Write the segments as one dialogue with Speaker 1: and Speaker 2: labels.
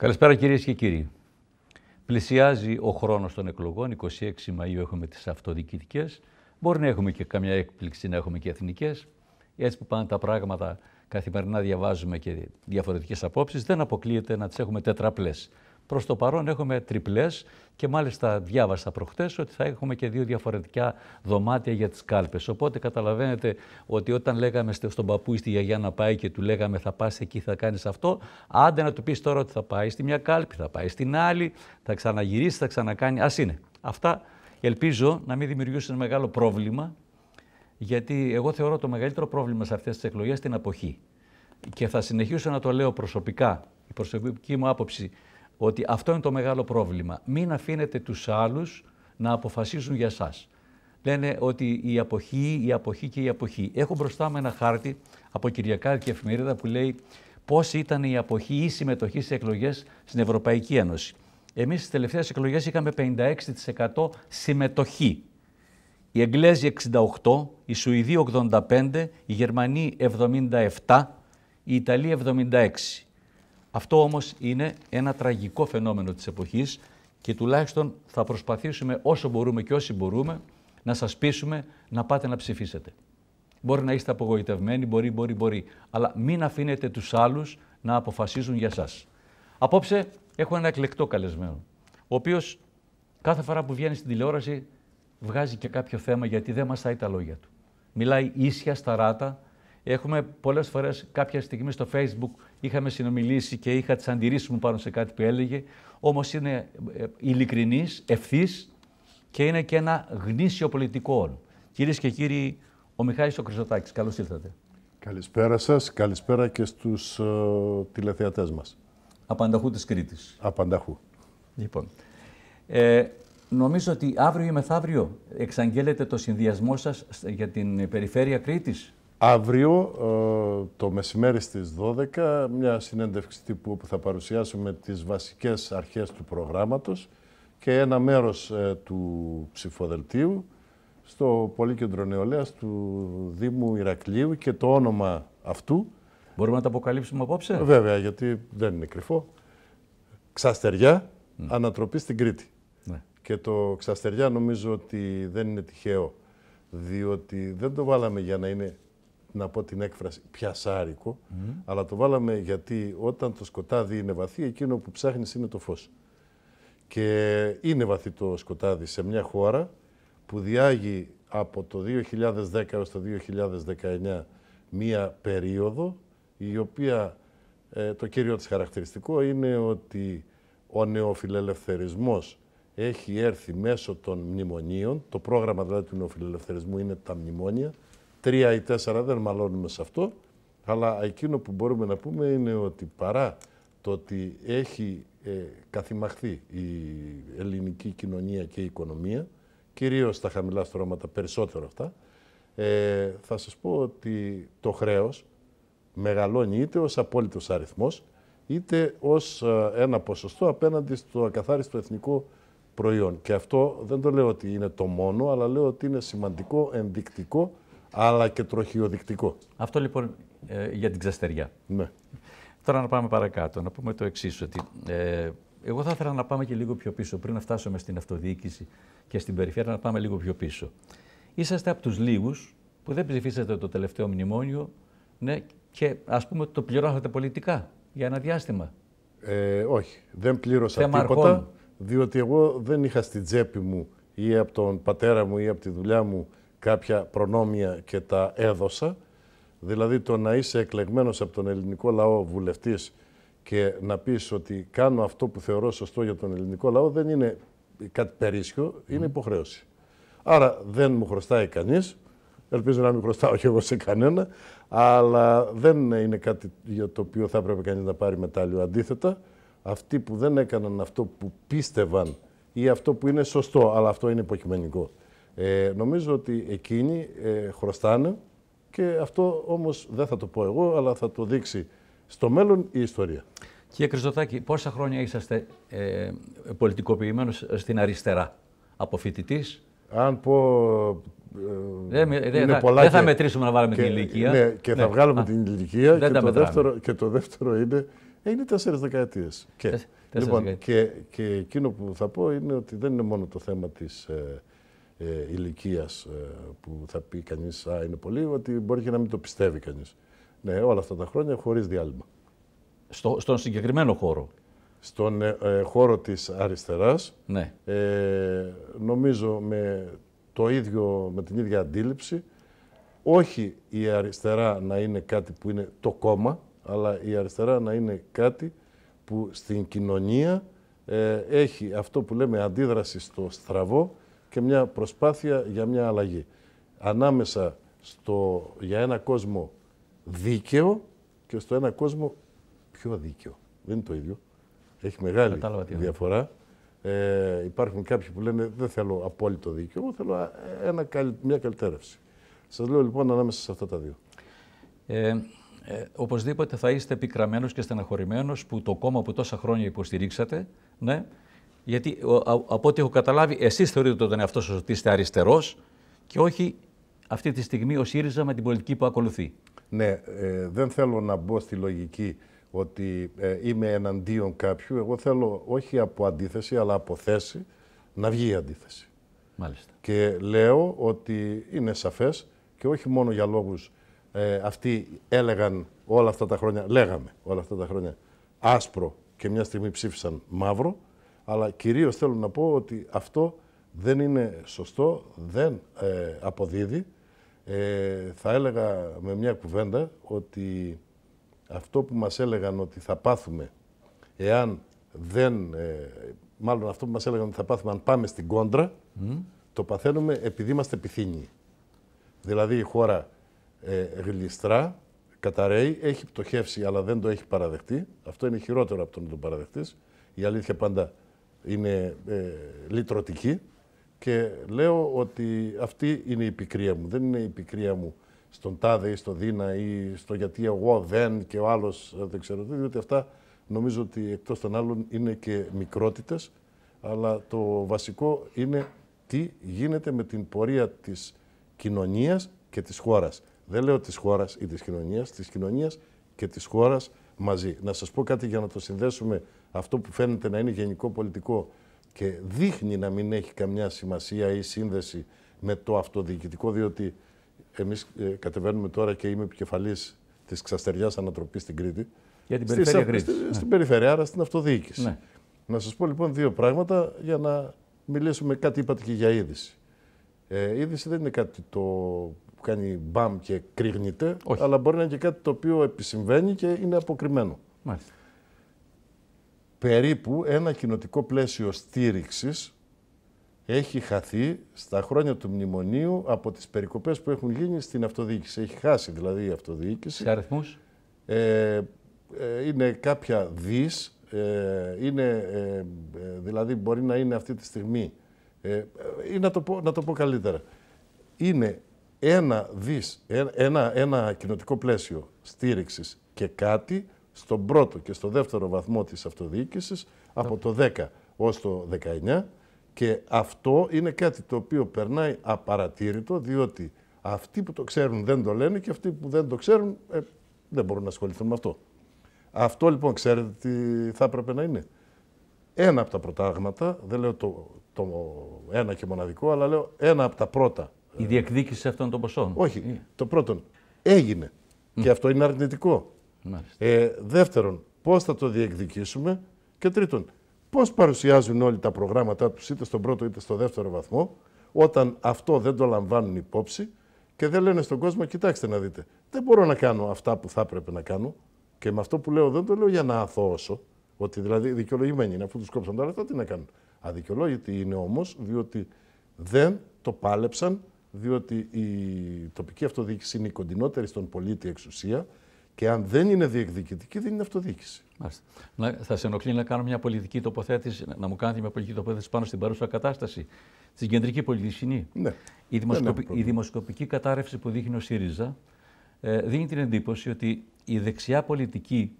Speaker 1: Καλησπέρα κυρίες και κύριοι. Πλησιάζει ο χρόνος των εκλογών, 26 Μαΐου έχουμε τις αυτοδιοικητικές. Μπορεί να έχουμε και καμιά έκπληξη, να έχουμε και εθνικές. Έτσι που πάνε τα πράγματα, καθημερινά διαβάζουμε και διαφορετικές απόψεις, δεν αποκλείεται να τις έχουμε τετραπλές. Προς το παρόν έχουμε τριπλές και μάλιστα διάβασα προχτές ότι θα έχουμε και δύο διαφορετικά δωμάτια για τις κάλπες. Οπότε καταλαβαίνετε ότι όταν λέγαμε στον παππού ή στη γιαγιά να πάει και του λέγαμε θα πας εκεί, θα κάνεις αυτό, άντε να του πεις τώρα ότι θα πάει στη μια κάλπη, θα πάει στην άλλη, θα ξαναγυρίσει, θα ξανακάνει. Ας είναι. Αυτά ελπίζω να μην δημιουργήσουν μεγάλο πρόβλημα, γιατί εγώ θεωρώ το μεγαλύτερο πρόβλημα σε αυτές τις εκλογές την αποχή. Και θα συνεχίσω να το λέω προσωπικά, η προσωπική μου άποψη ότι αυτό είναι το μεγάλο πρόβλημα. Μην αφήνετε τους άλλους να αποφασίζουν για σας. Λένε ότι η αποχή, η αποχή και η αποχή. Έχω μπροστά μου ένα χάρτη από και Εφημερίδα που λέει πώς ήταν η αποχή ή η συμμετοχή σε εκλογές στην Ευρωπαϊκή Ένωση. Εμείς στις τελευταίες εκλογές είχαμε 56% συμμετοχή. Οι Εγγλέζοι 68, οι Σουηδοί 85, οι Γερμανοί 77, οι Ιταλοί 76. Αυτό όμως είναι ένα τραγικό φαινόμενο της εποχής και τουλάχιστον θα προσπαθήσουμε όσο μπορούμε και όσοι μπορούμε να σας πείσουμε να πάτε να ψηφίσετε. Μπορεί να είστε απογοητευμένοι, μπορεί, μπορεί, μπορεί, αλλά μην αφήνετε τους άλλους να αποφασίζουν για σας. Απόψε έχω ένα εκλεκτό καλεσμένο, ο οποίος κάθε φορά που βγαίνει στην τηλεόραση βγάζει και κάποιο θέμα γιατί δεν μασάει τα λόγια του. Μιλάει ίσια, σταράτα, Έχουμε πολλές φορές κάποια στιγμή στο facebook είχαμε συνομιλήσει και είχα τις αντιρρήσεις μου πάνω σε κάτι που έλεγε. Όμως είναι ε, ειλικρινής, ευθύς και είναι και ένα γνήσιο πολιτικό. Κυρίες και κύριοι, ο Μιχάλης ο Καλώς ήρθατε.
Speaker 2: Καλησπέρα σας. Καλησπέρα και στους ε, τηλεθεατές μας. Απανταχού της Κρήτης. Απανταχού. Λοιπόν,
Speaker 1: ε, νομίζω ότι αύριο ή μεθαύριο εξαγγέλλεται το
Speaker 2: συνδυασμό σας για την περιφέρεια Κρήτης. Αύριο ε, το μεσημέρι στις 12 μια συνέντευξη τύπου που θα παρουσιάσουμε τις βασικές αρχές του προγράμματος και ένα μέρος ε, του ψηφοδελτίου στο Πολύκεντρο Νεολαίας του Δήμου Ηρακλείου και το όνομα αυτού. Μπορούμε να το αποκαλύψουμε απόψε. Βέβαια, γιατί δεν είναι κρυφό. Ξαστεριά, ανατροπή στην Κρήτη. Ναι. Και το ξαστεριά νομίζω ότι δεν είναι τυχαίο, διότι δεν το βάλαμε για να είναι να πω την έκφραση, πιασάρικο, mm. αλλά το βάλαμε γιατί όταν το σκοτάδι είναι βαθύ, εκείνο που ψάχνεις είναι το φως. Και είναι βαθύ το σκοτάδι σε μια χώρα που διάγει από το 2010 έως το 2019 μία περίοδο, η οποία ε, το κύριο της χαρακτηριστικό είναι ότι ο νεοφιλελευθερισμός έχει έρθει μέσω των μνημονίων, το πρόγραμμα δηλαδή του νεοφιλελευθερισμού είναι τα μνημόνια, τρία ή τέσσερα, δεν μαλώνουμε σε αυτό, αλλά εκείνο που μπορούμε να πούμε είναι ότι παρά το ότι έχει ε, καθημαχθεί η ελληνική ειναι οτι παρα το οτι εχει καθημαχθει η ελληνικη κοινωνια και η οικονομία, κυρίως τα χαμηλά στρώματα, περισσότερο αυτά, ε, θα σας πω ότι το χρέος μεγαλώνει είτε ως απόλυτος αριθμός, είτε ως ε, ένα ποσοστό απέναντι στο ακαθάριστο εθνικό προϊόν. Και αυτό δεν το λέω ότι είναι το μόνο, αλλά λέω ότι είναι σημαντικό, ενδεικτικό αλλά και τροχιοδεικτικό. Αυτό λοιπόν ε, για την
Speaker 1: ξαστεριά. Ναι. Τώρα να πάμε παρακάτω, να πούμε το εξής ότι ε, εγώ θα ήθελα να πάμε και λίγο πιο πίσω, πριν να φτάσουμε στην αυτοδιοίκηση και στην περιφέρεια, να πάμε λίγο πιο πίσω. Είσαστε από τους λίγους, που δεν ψηφίσατε το τελευταίο μνημόνιο ναι, και ας πούμε το πληρώσατε πολιτικά για ένα διάστημα.
Speaker 2: Ε, όχι, δεν πλήρωσα τίποτα, διότι εγώ δεν είχα στην τσέπη μου ή από τον πατέρα μου ή από τη δουλειά μου κάποια προνόμια και τα έδωσα. Δηλαδή το να είσαι εκλεγμένος από τον ελληνικό λαό βουλευτής και να πεις ότι κάνω αυτό που θεωρώ σωστό για τον ελληνικό λαό δεν είναι κάτι περίσσιο, είναι υποχρέωση. Άρα δεν μου χρωστάει κανείς, ελπίζω να μην χρωστάω και εγώ σε κανένα, αλλά δεν είναι κάτι για το οποίο θα έπρεπε κανείς να πάρει μετάλλιο. Αντίθετα, αυτοί που δεν έκαναν αυτό που πίστευαν ή αυτό που είναι σωστό, αλλά αυτό είναι υποκειμενικό ε, νομίζω ότι εκείνοι ε, χρωστάνε και αυτό όμως δεν θα το πω εγώ, αλλά θα το δείξει στο μέλλον η ιστορία.
Speaker 1: Κύριε Κρυζωτάκη, πόσα χρόνια είσαστε ε, πολιτικοποιημένος στην αριστερά, από φοιτητής.
Speaker 2: Αν πω... Ε, δεν, θα μετρήσουμε να βάλουμε την ηλικία. Ναι, και θα ναι. βγάλουμε την ηλικία και το, δεύτερο, και το δεύτερο είναι, είναι τέσσερις δεκαετίες. Και, λοιπόν, και, και εκείνο που θα πω είναι ότι δεν είναι μόνο το θέμα της... Ε, ε, ηλικίας ε, που θα πει κανείς, Α, είναι πολύ, ότι μπορεί και να μην το πιστεύει κανείς. Ναι, όλα αυτά τα χρόνια χωρίς διάλειμμα. Στο, στον συγκεκριμένο χώρο. Στον ε, ε, χώρο της αριστεράς, ναι. νομίζω με, το ίδιο, με την ίδια αντίληψη, όχι η αριστερά να είναι κάτι που είναι το κόμμα, αλλά η αριστερά να είναι κάτι που στην κοινωνία έχει αυτό που λέμε αντίδραση στο στραβό και μια προσπάθεια για μια αλλαγή. Ανάμεσα στο, για ένα κόσμο δίκαιο και στο ένα κόσμο πιο δίκαιο. Δεν είναι το ίδιο. Έχει μεγάλη διαφορά. Ε, υπάρχουν κάποιοι που λένε δεν θέλω απόλυτο δίκαιο, εγώ θέλω ένα, μια καλυτέρευση. Σας λέω λοιπόν ανάμεσα σε αυτά τα δύο. Ε, ε,
Speaker 1: οπωσδήποτε θα είστε επικραμένος και στεναχωρημένος που το κόμμα που τόσα χρόνια υποστηρίξατε, ναι, γιατί από ό,τι έχω καταλάβει, εσείς θεωρείτε τον εαυτό σας ότι είστε αριστερός και όχι αυτή τη στιγμή ο ΣΥΡΙΖΑ με την πολιτική που ακολουθεί.
Speaker 2: Ναι, ε, δεν θέλω να μπω στη λογική ότι ε, είμαι εναντίον κάποιου. Εγώ θέλω όχι από αντίθεση, αλλά από θέση να βγει η αντίθεση. Μάλιστα. Και λέω ότι είναι σαφές και όχι μόνο για λόγους ε, αυτοί έλεγαν όλα αυτά τα χρόνια, λέγαμε όλα αυτά τα χρόνια άσπρο και μια στιγμή ψήφισαν μαύρο αλλά κυρίως θέλω να πω ότι αυτό δεν είναι σωστό, δεν ε, αποδίδει. Ε, θα έλεγα με μια κουβέντα ότι αυτό που μας έλεγαν ότι θα πάθουμε εάν δεν, ε, μάλλον αυτό που μας έλεγαν ότι θα πάθουμε αν πάμε στην κόντρα, το παθαίνουμε επειδή είμαστε πυθύνοι. Δηλαδή η χώρα ε, γλιστρά, καταραίει, έχει πτωχεύσει αλλά δεν το έχει παραδεχτεί. Αυτό είναι χειρότερο από το να το παραδεχτείς. Η αλήθεια πάντα είναι ε, λυτρωτική και λέω ότι αυτή είναι η πικρία μου. Δεν είναι η πικρία μου στον Τάδε ή στο Δίνα ή στο γιατί εγώ δεν και ο άλλος ε, δεν ξέρω τι, διότι αυτά νομίζω ότι εκτός των άλλων είναι και μικρότητες, αλλά το βασικό είναι τι γίνεται με την πορεία της κοινωνίας και της χώρας. Δεν λέω της χώρας ή της κοινωνίας, της κοινωνίας και της χώρας μαζί. Να σας πω κάτι για να το συνδέσουμε αυτό που φαίνεται να είναι γενικό πολιτικό και δείχνει να μην έχει καμιά σημασία ή σύνδεση με το αυτοδιοικητικό, διότι εμείς ε, κατεβαίνουμε τώρα και είμαι επικεφαλής της Ξαστεριάς Ανατροπής στην Κρήτη. Για την περιφέρεια Κρήτης. Ναι. Στην, περιφέρεια, άρα στην αυτοδιοίκηση. Ναι. Να σας πω λοιπόν δύο πράγματα για να μιλήσουμε κάτι είπατε και για είδηση. Ε, είδηση δεν είναι κάτι το που κάνει μπαμ και κρύγνεται, αλλά μπορεί να είναι και κάτι το οποίο επισυμβαίνει και είναι αποκριμένο. Μάλιστα περίπου ένα κοινοτικό πλαίσιο στήριξης έχει χαθεί στα χρόνια του μνημονίου από τις περικοπές που έχουν γίνει στην αυτοδιοίκηση. Έχει χάσει δηλαδή η αυτοδιοίκηση. Σε αριθμούς. Ε, ε, είναι κάποια δις, ε, είναι, δηλαδή μπορεί να είναι αυτή τη στιγμή, ή να το, πω, να το πω καλύτερα, είναι ένα δις, ένα, ένα κοινοτικό πλαίσιο στήριξης και κάτι στον πρώτο και στο δεύτερο βαθμό της αυτοδιοίκησης από το 10 ως το 19 και αυτό είναι κάτι το οποίο περνάει απαρατήρητο διότι αυτοί που το ξέρουν δεν το λένε και αυτοί που δεν το ξέρουν ε, δεν μπορούν να ασχοληθούν με αυτό. Αυτό λοιπόν ξέρετε τι θα έπρεπε να είναι. Ένα από τα προτάγματα, δεν λέω το, το ένα και μοναδικό, αλλά λέω ένα από τα πρώτα. Η διεκδίκηση αυτών των ποσών. Όχι, ε. το πρώτον έγινε και αυτό είναι αρνητικό. Ε, δεύτερον, πώς θα το διεκδικήσουμε. Και τρίτον, πώς παρουσιάζουν όλοι τα προγράμματά τους, είτε στον πρώτο είτε στο δεύτερο βαθμό, όταν αυτό δεν το λαμβάνουν υπόψη και δεν λένε στον κόσμο, κοιτάξτε να δείτε, δεν μπορώ να κάνω αυτά που θα έπρεπε να κάνω. Και με αυτό που λέω δεν το λέω για να αθώσω, ότι δηλαδή δικαιολογημένοι είναι, αφού τους κόψαν τα λεφτά, τι να κάνουν. Αδικαιολόγητοι είναι όμως, διότι δεν το πάλεψαν, διότι η τοπική αυτοδιοίκηση είναι η κοντινότερη στον πολίτη εξουσία, και αν δεν είναι διεκδικητική, δεν είναι αυτοδιοίκηση.
Speaker 1: Να, θα σε ενοχλεί να κάνω μια πολιτική τοποθέτηση, να μου κάνετε μια πολιτική τοποθέτηση πάνω στην παρούσα κατάσταση. Στην κεντρική πολιτική Ναι. Η, δημοσκοπη... η δημοσκοπική κατάρρευση που δείχνει ο ΣΥΡΙΖΑ ε, δίνει την εντύπωση ότι η δεξιά πολιτική,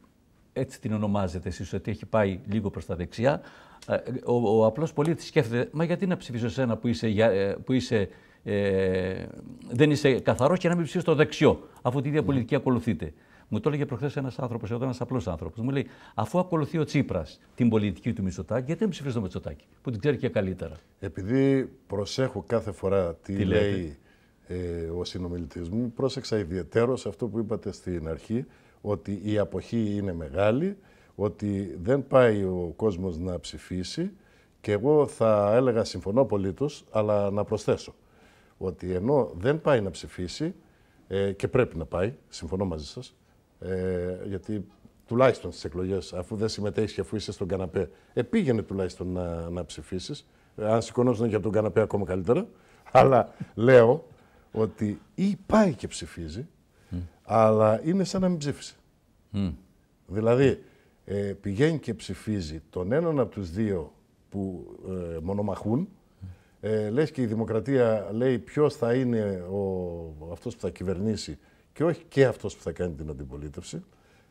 Speaker 1: έτσι την ονομάζετε εσείς, ότι έχει πάει λίγο προς τα δεξιά, ε, ο, ο απλός πολίτης σκέφτεται, μα γιατί να ψηφίσω εσένα που είσαι, ε, που είσαι ε, δεν είσαι καθαρός και να μην ψηφίσω το δεξιό, αφού την ναι. ίδια πολιτική ακολουθείτε. Μου το έλεγε προχθές ένας άνθρωπος, εδώ ένας απλός άνθρωπος. Μου λέει, αφού ακολουθεί ο Τσίπρας την πολιτική του Μητσοτάκη, γιατί δεν ψηφίζει το Μητσοτάκη, που την ξέρει και καλύτερα.
Speaker 2: Επειδή προσέχω κάθε φορά τι, λέει ε, ο συνομιλητής μου, πρόσεξα ιδιαίτερος αυτό που είπατε στην αρχή, ότι η αποχή είναι μεγάλη, ότι δεν πάει ο κόσμος να ψηφίσει. Και εγώ θα έλεγα συμφωνώ απολύτως, αλλά να προσθέσω ότι ενώ δεν πάει να ψηφίσει ε, και πρέπει να πάει, συμφωνώ μαζί σας, ε, γιατί τουλάχιστον στις εκλογές, αφού δεν συμμετέχεις και αφού είσαι στον καναπέ, ε, πήγαινε τουλάχιστον να, να ψηφίσεις. Ε, αν σηκωνόταν για από τον καναπέ, ακόμα καλύτερα. αλλά λέω ότι ή πάει και ψηφίζει, αλλά είναι σαν να μην ψήφισε. Δηλαδή, ε, πηγαίνει και ψηφίζει τον έναν από τους δύο που ε, μονομαχούν. Ε, λες και η δημοκρατία λέει ποιος θα είναι ο, αυτός που θα κυβερνήσει και όχι και αυτός που θα κάνει την αντιπολίτευση.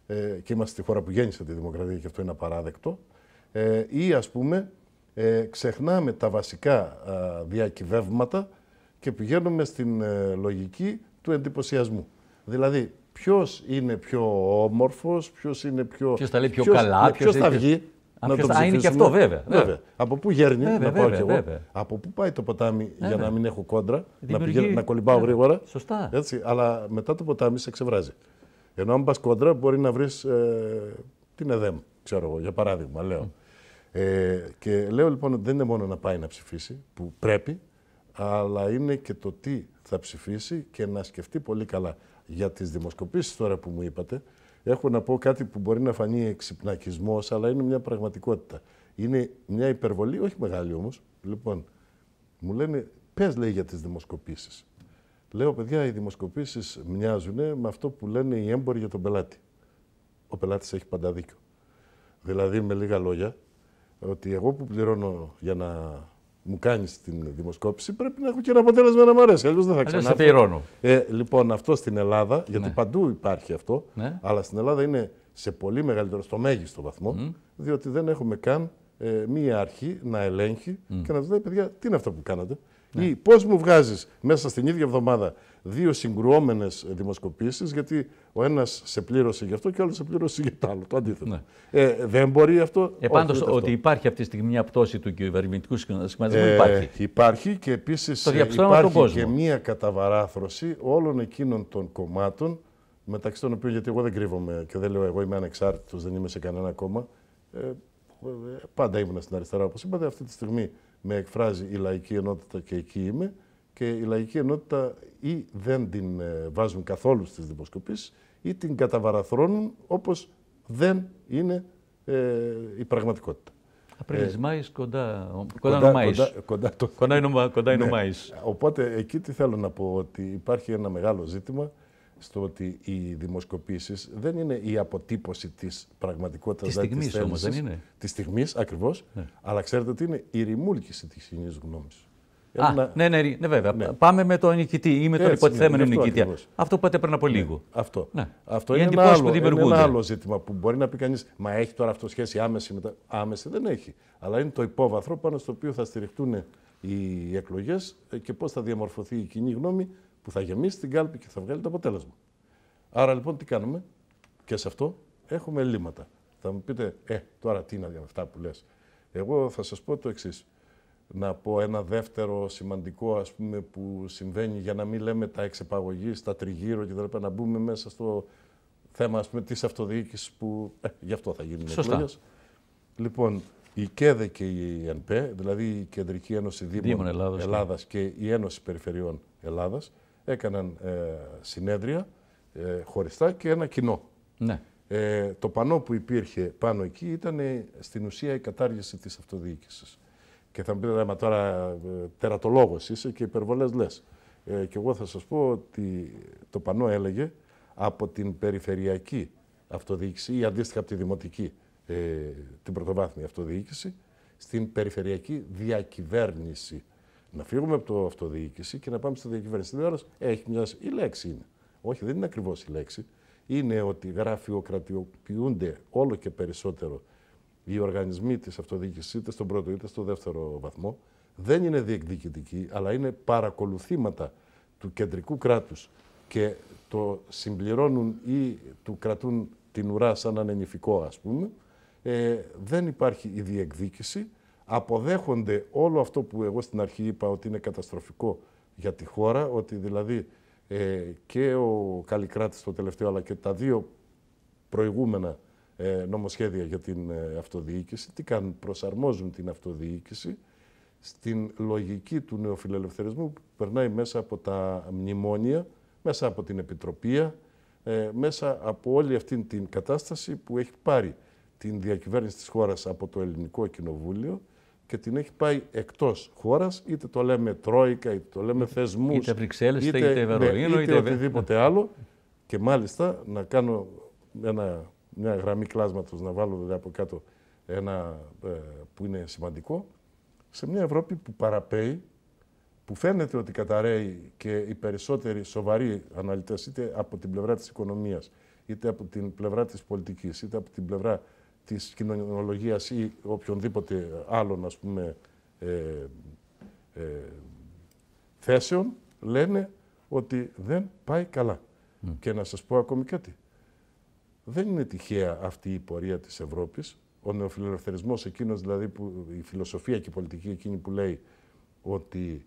Speaker 2: Ε, και είμαστε στη χώρα που γέννησε τη δημοκρατία και αυτό είναι απαράδεκτο. Ε, ή ας πούμε ε, ξεχνάμε τα βασικά διακυβεύματα και πηγαίνουμε στην ε, λογική του εντυπωσιασμού. Δηλαδή, ποιος είναι πιο όμορφος, ποιος είναι πιο. Ποιος τα λέει πιο ποιος, καλά, ναι, ποιος θα βγει να είναι και αυτό, βέβαια. βέβαια. Από πού γέρνει, βέβαια, να πάω βέβαια, και εγώ. Βέβαια. Από πού πάει το ποτάμι για να μην έχω κόντρα, να, να κολυμπάω ναι. γρήγορα. Σωστά. Έτσι, αλλά μετά το ποτάμι σε ξεβράζει. Ενώ αν πας κόντρα, μπορεί να βρεις ε, την ΕΔΕΜ, ξέρω εγώ, για παράδειγμα, λέω. Mm. Ε, και λέω λοιπόν ότι δεν είναι μόνο να πάει να ψηφίσει, που πρέπει, αλλά είναι και το τι θα ψηφίσει και να σκεφτεί πολύ καλά. Για τις δημοσκοπήσεις τώρα που μου είπατε, έχω να πω κάτι που μπορεί να φανεί εξυπνακισμός, αλλά είναι μια πραγματικότητα. Είναι μια υπερβολή, όχι μεγάλη όμως. Λοιπόν, μου λένε, πες λέει για τις δημοσκοπήσεις. Λέω, παιδιά, οι δημοσκοπήσεις μοιάζουν με αυτό που λένε οι έμποροι για τον πελάτη. Ο πελάτης έχει πάντα δίκιο. Δηλαδή, με λίγα λόγια, ότι εγώ που πληρώνω για να μου κάνεις την δημοσκόπηση, πρέπει να έχω και ένα αποτέλεσμα να μου αρέσει. Αλλιώς δεν θα ξανά. Ε, λοιπόν, αυτό στην Ελλάδα, γιατί ναι. παντού υπάρχει αυτό, ναι. αλλά στην Ελλάδα είναι σε πολύ μεγαλύτερο, στο μέγιστο βαθμό, διότι δεν έχουμε καν ε, μία αρχή να ελέγχει και να τους λέει: «Ε, Παιδιά, τι είναι αυτό που κάνατε. Ναι. Ή πώς μου βγάζεις μέσα στην ίδια εβδομάδα δύο συγκρουόμενες δημοσκοπήσεις, γιατί ο ένας σε πλήρωσε γι' αυτό και ο άλλος σε πλήρωσε για το άλλο. Το αντίθετο. Ναι. Ε, δεν μπορεί αυτό. Ε, ότι
Speaker 1: υπάρχει αυτή τη στιγμή μια πτώση του κυβερνητικού σχηματισμού, ε, υπάρχει. Υπάρχει και επίσης
Speaker 2: ε, υπάρχει και μια καταβαράθρωση όλων εκείνων των κομμάτων, μεταξύ των οποίων, γιατί εγώ δεν κρύβομαι και δεν λέω εγώ είμαι ανεξάρτητος, δεν είμαι σε κανένα κόμμα. Ε, πάντα ήμουν στην αριστερά, όπως είπατε. Αυτή τη στιγμή με εκφράζει η λαϊκή ενότητα και εκεί είμαι και η λαϊκή ενότητα ή δεν την ε, βάζουν καθόλου στις δημοσκοπήσεις ή την καταβαραθρώνουν όπως δεν είναι ε, η πραγματικότητα. Απρίλης, ε,
Speaker 1: Μάης, κοντά, κοντά, κοντά,
Speaker 2: είναι, κοντά ο ναι. Μάης. Οπότε εκεί τι θέλω να πω, ότι υπάρχει ένα μεγάλο ζήτημα στο ότι οι δημοσκοπήσεις δεν είναι η αποτύπωση της πραγματικότητας. Της δηλαδή, στιγμής της δεν είναι. στιγμής ναι. αλλά ξέρετε ότι είναι η ρημούλκηση της κοινής γνώμης. Α, να...
Speaker 1: ναι, ναι, ναι, βέβαια. Ναι. Πάμε με τον νικητή ή με τον ναι, υποτιθέμενο νικητή. Αυτό,
Speaker 2: αυτό που είπατε πριν από ναι, λίγο. Αυτό. Ναι. αυτό είναι, ένα άλλο, είναι ένα άλλο ζήτημα που μπορεί να πει κανείς, μα έχει τώρα αυτό σχέση άμεση με τα. Άμεση δεν έχει. Αλλά είναι το υπόβαθρο πάνω στο οποίο θα στηριχτούν οι εκλογές και πώς θα διαμορφωθεί η κοινή γνώμη που θα γεμίσει την κάλπη και θα βγάλει το αποτέλεσμα. Άρα λοιπόν τι κάνουμε και σε αυτό έχουμε ελλείμματα. Θα μου πείτε, ε, τώρα τι είναι αυτά που λες. Εγώ θα σας πω το εξής να πω ένα δεύτερο σημαντικό ας πούμε, που συμβαίνει για να μην λέμε τα εξεπαγωγή, τα τριγύρω και δηλαδή, να μπούμε μέσα στο θέμα ας πούμε, της αυτοδιοίκησης που ε, γι' αυτό θα γίνει Σωστά. εκλογές. Λοιπόν, η ΚΕΔΕ και η ΕΝΠΕ, δηλαδή η Κεντρική Ένωση Δήμων, Δήμων Ελλάδας, και η Ένωση Περιφερειών Ελλάδας, έκαναν ε, συνέδρια ε, χωριστά και ένα κοινό. Ναι. Ε, το πανό που υπήρχε πάνω εκεί ήταν ε, στην ουσία η κατάργηση της αυτοδιοίκησης. Και θα μου πείτε, μα τώρα ε, τερατολόγος είσαι και υπερβολές λες. Ε, και εγώ θα σας πω ότι το πανό έλεγε από την περιφερειακή αυτοδιοίκηση ή αντίστοιχα από τη δημοτική, ε, την πρωτοβάθμια αυτοδιοίκηση, στην περιφερειακή διακυβέρνηση. Να φύγουμε από το αυτοδιοίκηση και να πάμε στη διακυβέρνηση. Δηλαδή, έχει Η λέξη είναι. Όχι, δεν είναι ακριβώς η λέξη. Είναι ότι γραφειοκρατιοποιούνται όλο και περισσότερο οι οργανισμοί της αυτοδιοίκησης, είτε στον πρώτο είτε στο δεύτερο βαθμό, δεν είναι διεκδικητικοί, αλλά είναι παρακολουθήματα του κεντρικού κράτους και το συμπληρώνουν ή του κρατούν την ουρά σαν ανενηφικο ας πούμε, ε, δεν υπάρχει η διεκδίκηση, αποδέχονται όλο αυτό που εγώ στην αρχή είπα ότι είναι καταστροφικό για τη χώρα, ότι δηλαδή ε, και ο καλλικράτης το τελευταίο, αλλά και τα δύο προηγούμενα ε, νομοσχέδια για την ε, αυτοδιοίκηση. Τι κάνουν, προσαρμόζουν την αυτοδιοίκηση στην λογική του νεοφιλελευθερισμού που περνάει μέσα από τα μνημόνια, μέσα από την Επιτροπή, ε, μέσα από όλη αυτή την κατάσταση που έχει πάρει την διακυβέρνηση της χώρας από το ελληνικό κοινοβούλιο και την έχει πάει εκτός χώρας, είτε το λέμε τρόικα, είτε το λέμε θεσμούς, είτε Βρυξέλλες, είτε, είτε, είτε είτε, οτιδήποτε άλλο. Και μάλιστα να κάνω ένα μια γραμμή κλάσματος να βάλω δηλαδή από κάτω ένα ε, που είναι σημαντικό, σε μια Ευρώπη που παραπέει, που φαίνεται ότι καταραίει και οι περισσότεροι σοβαροί αναλυτές, είτε από την πλευρά της οικονομίας, είτε από την πλευρά της πολιτικής, είτε από την πλευρά της κοινωνιολογίας ή οποιονδήποτε άλλων, ας πούμε, ε, ε, θέσεων, λένε ότι δεν πάει καλά. Και να σας πω ακόμη κάτι. Δεν είναι τυχαία αυτή η πορεία της Ευρώπης, ο νεοφιλελευθερισμός εκείνος δηλαδή που η φιλοσοφία και η πολιτική εκείνη που λέει ότι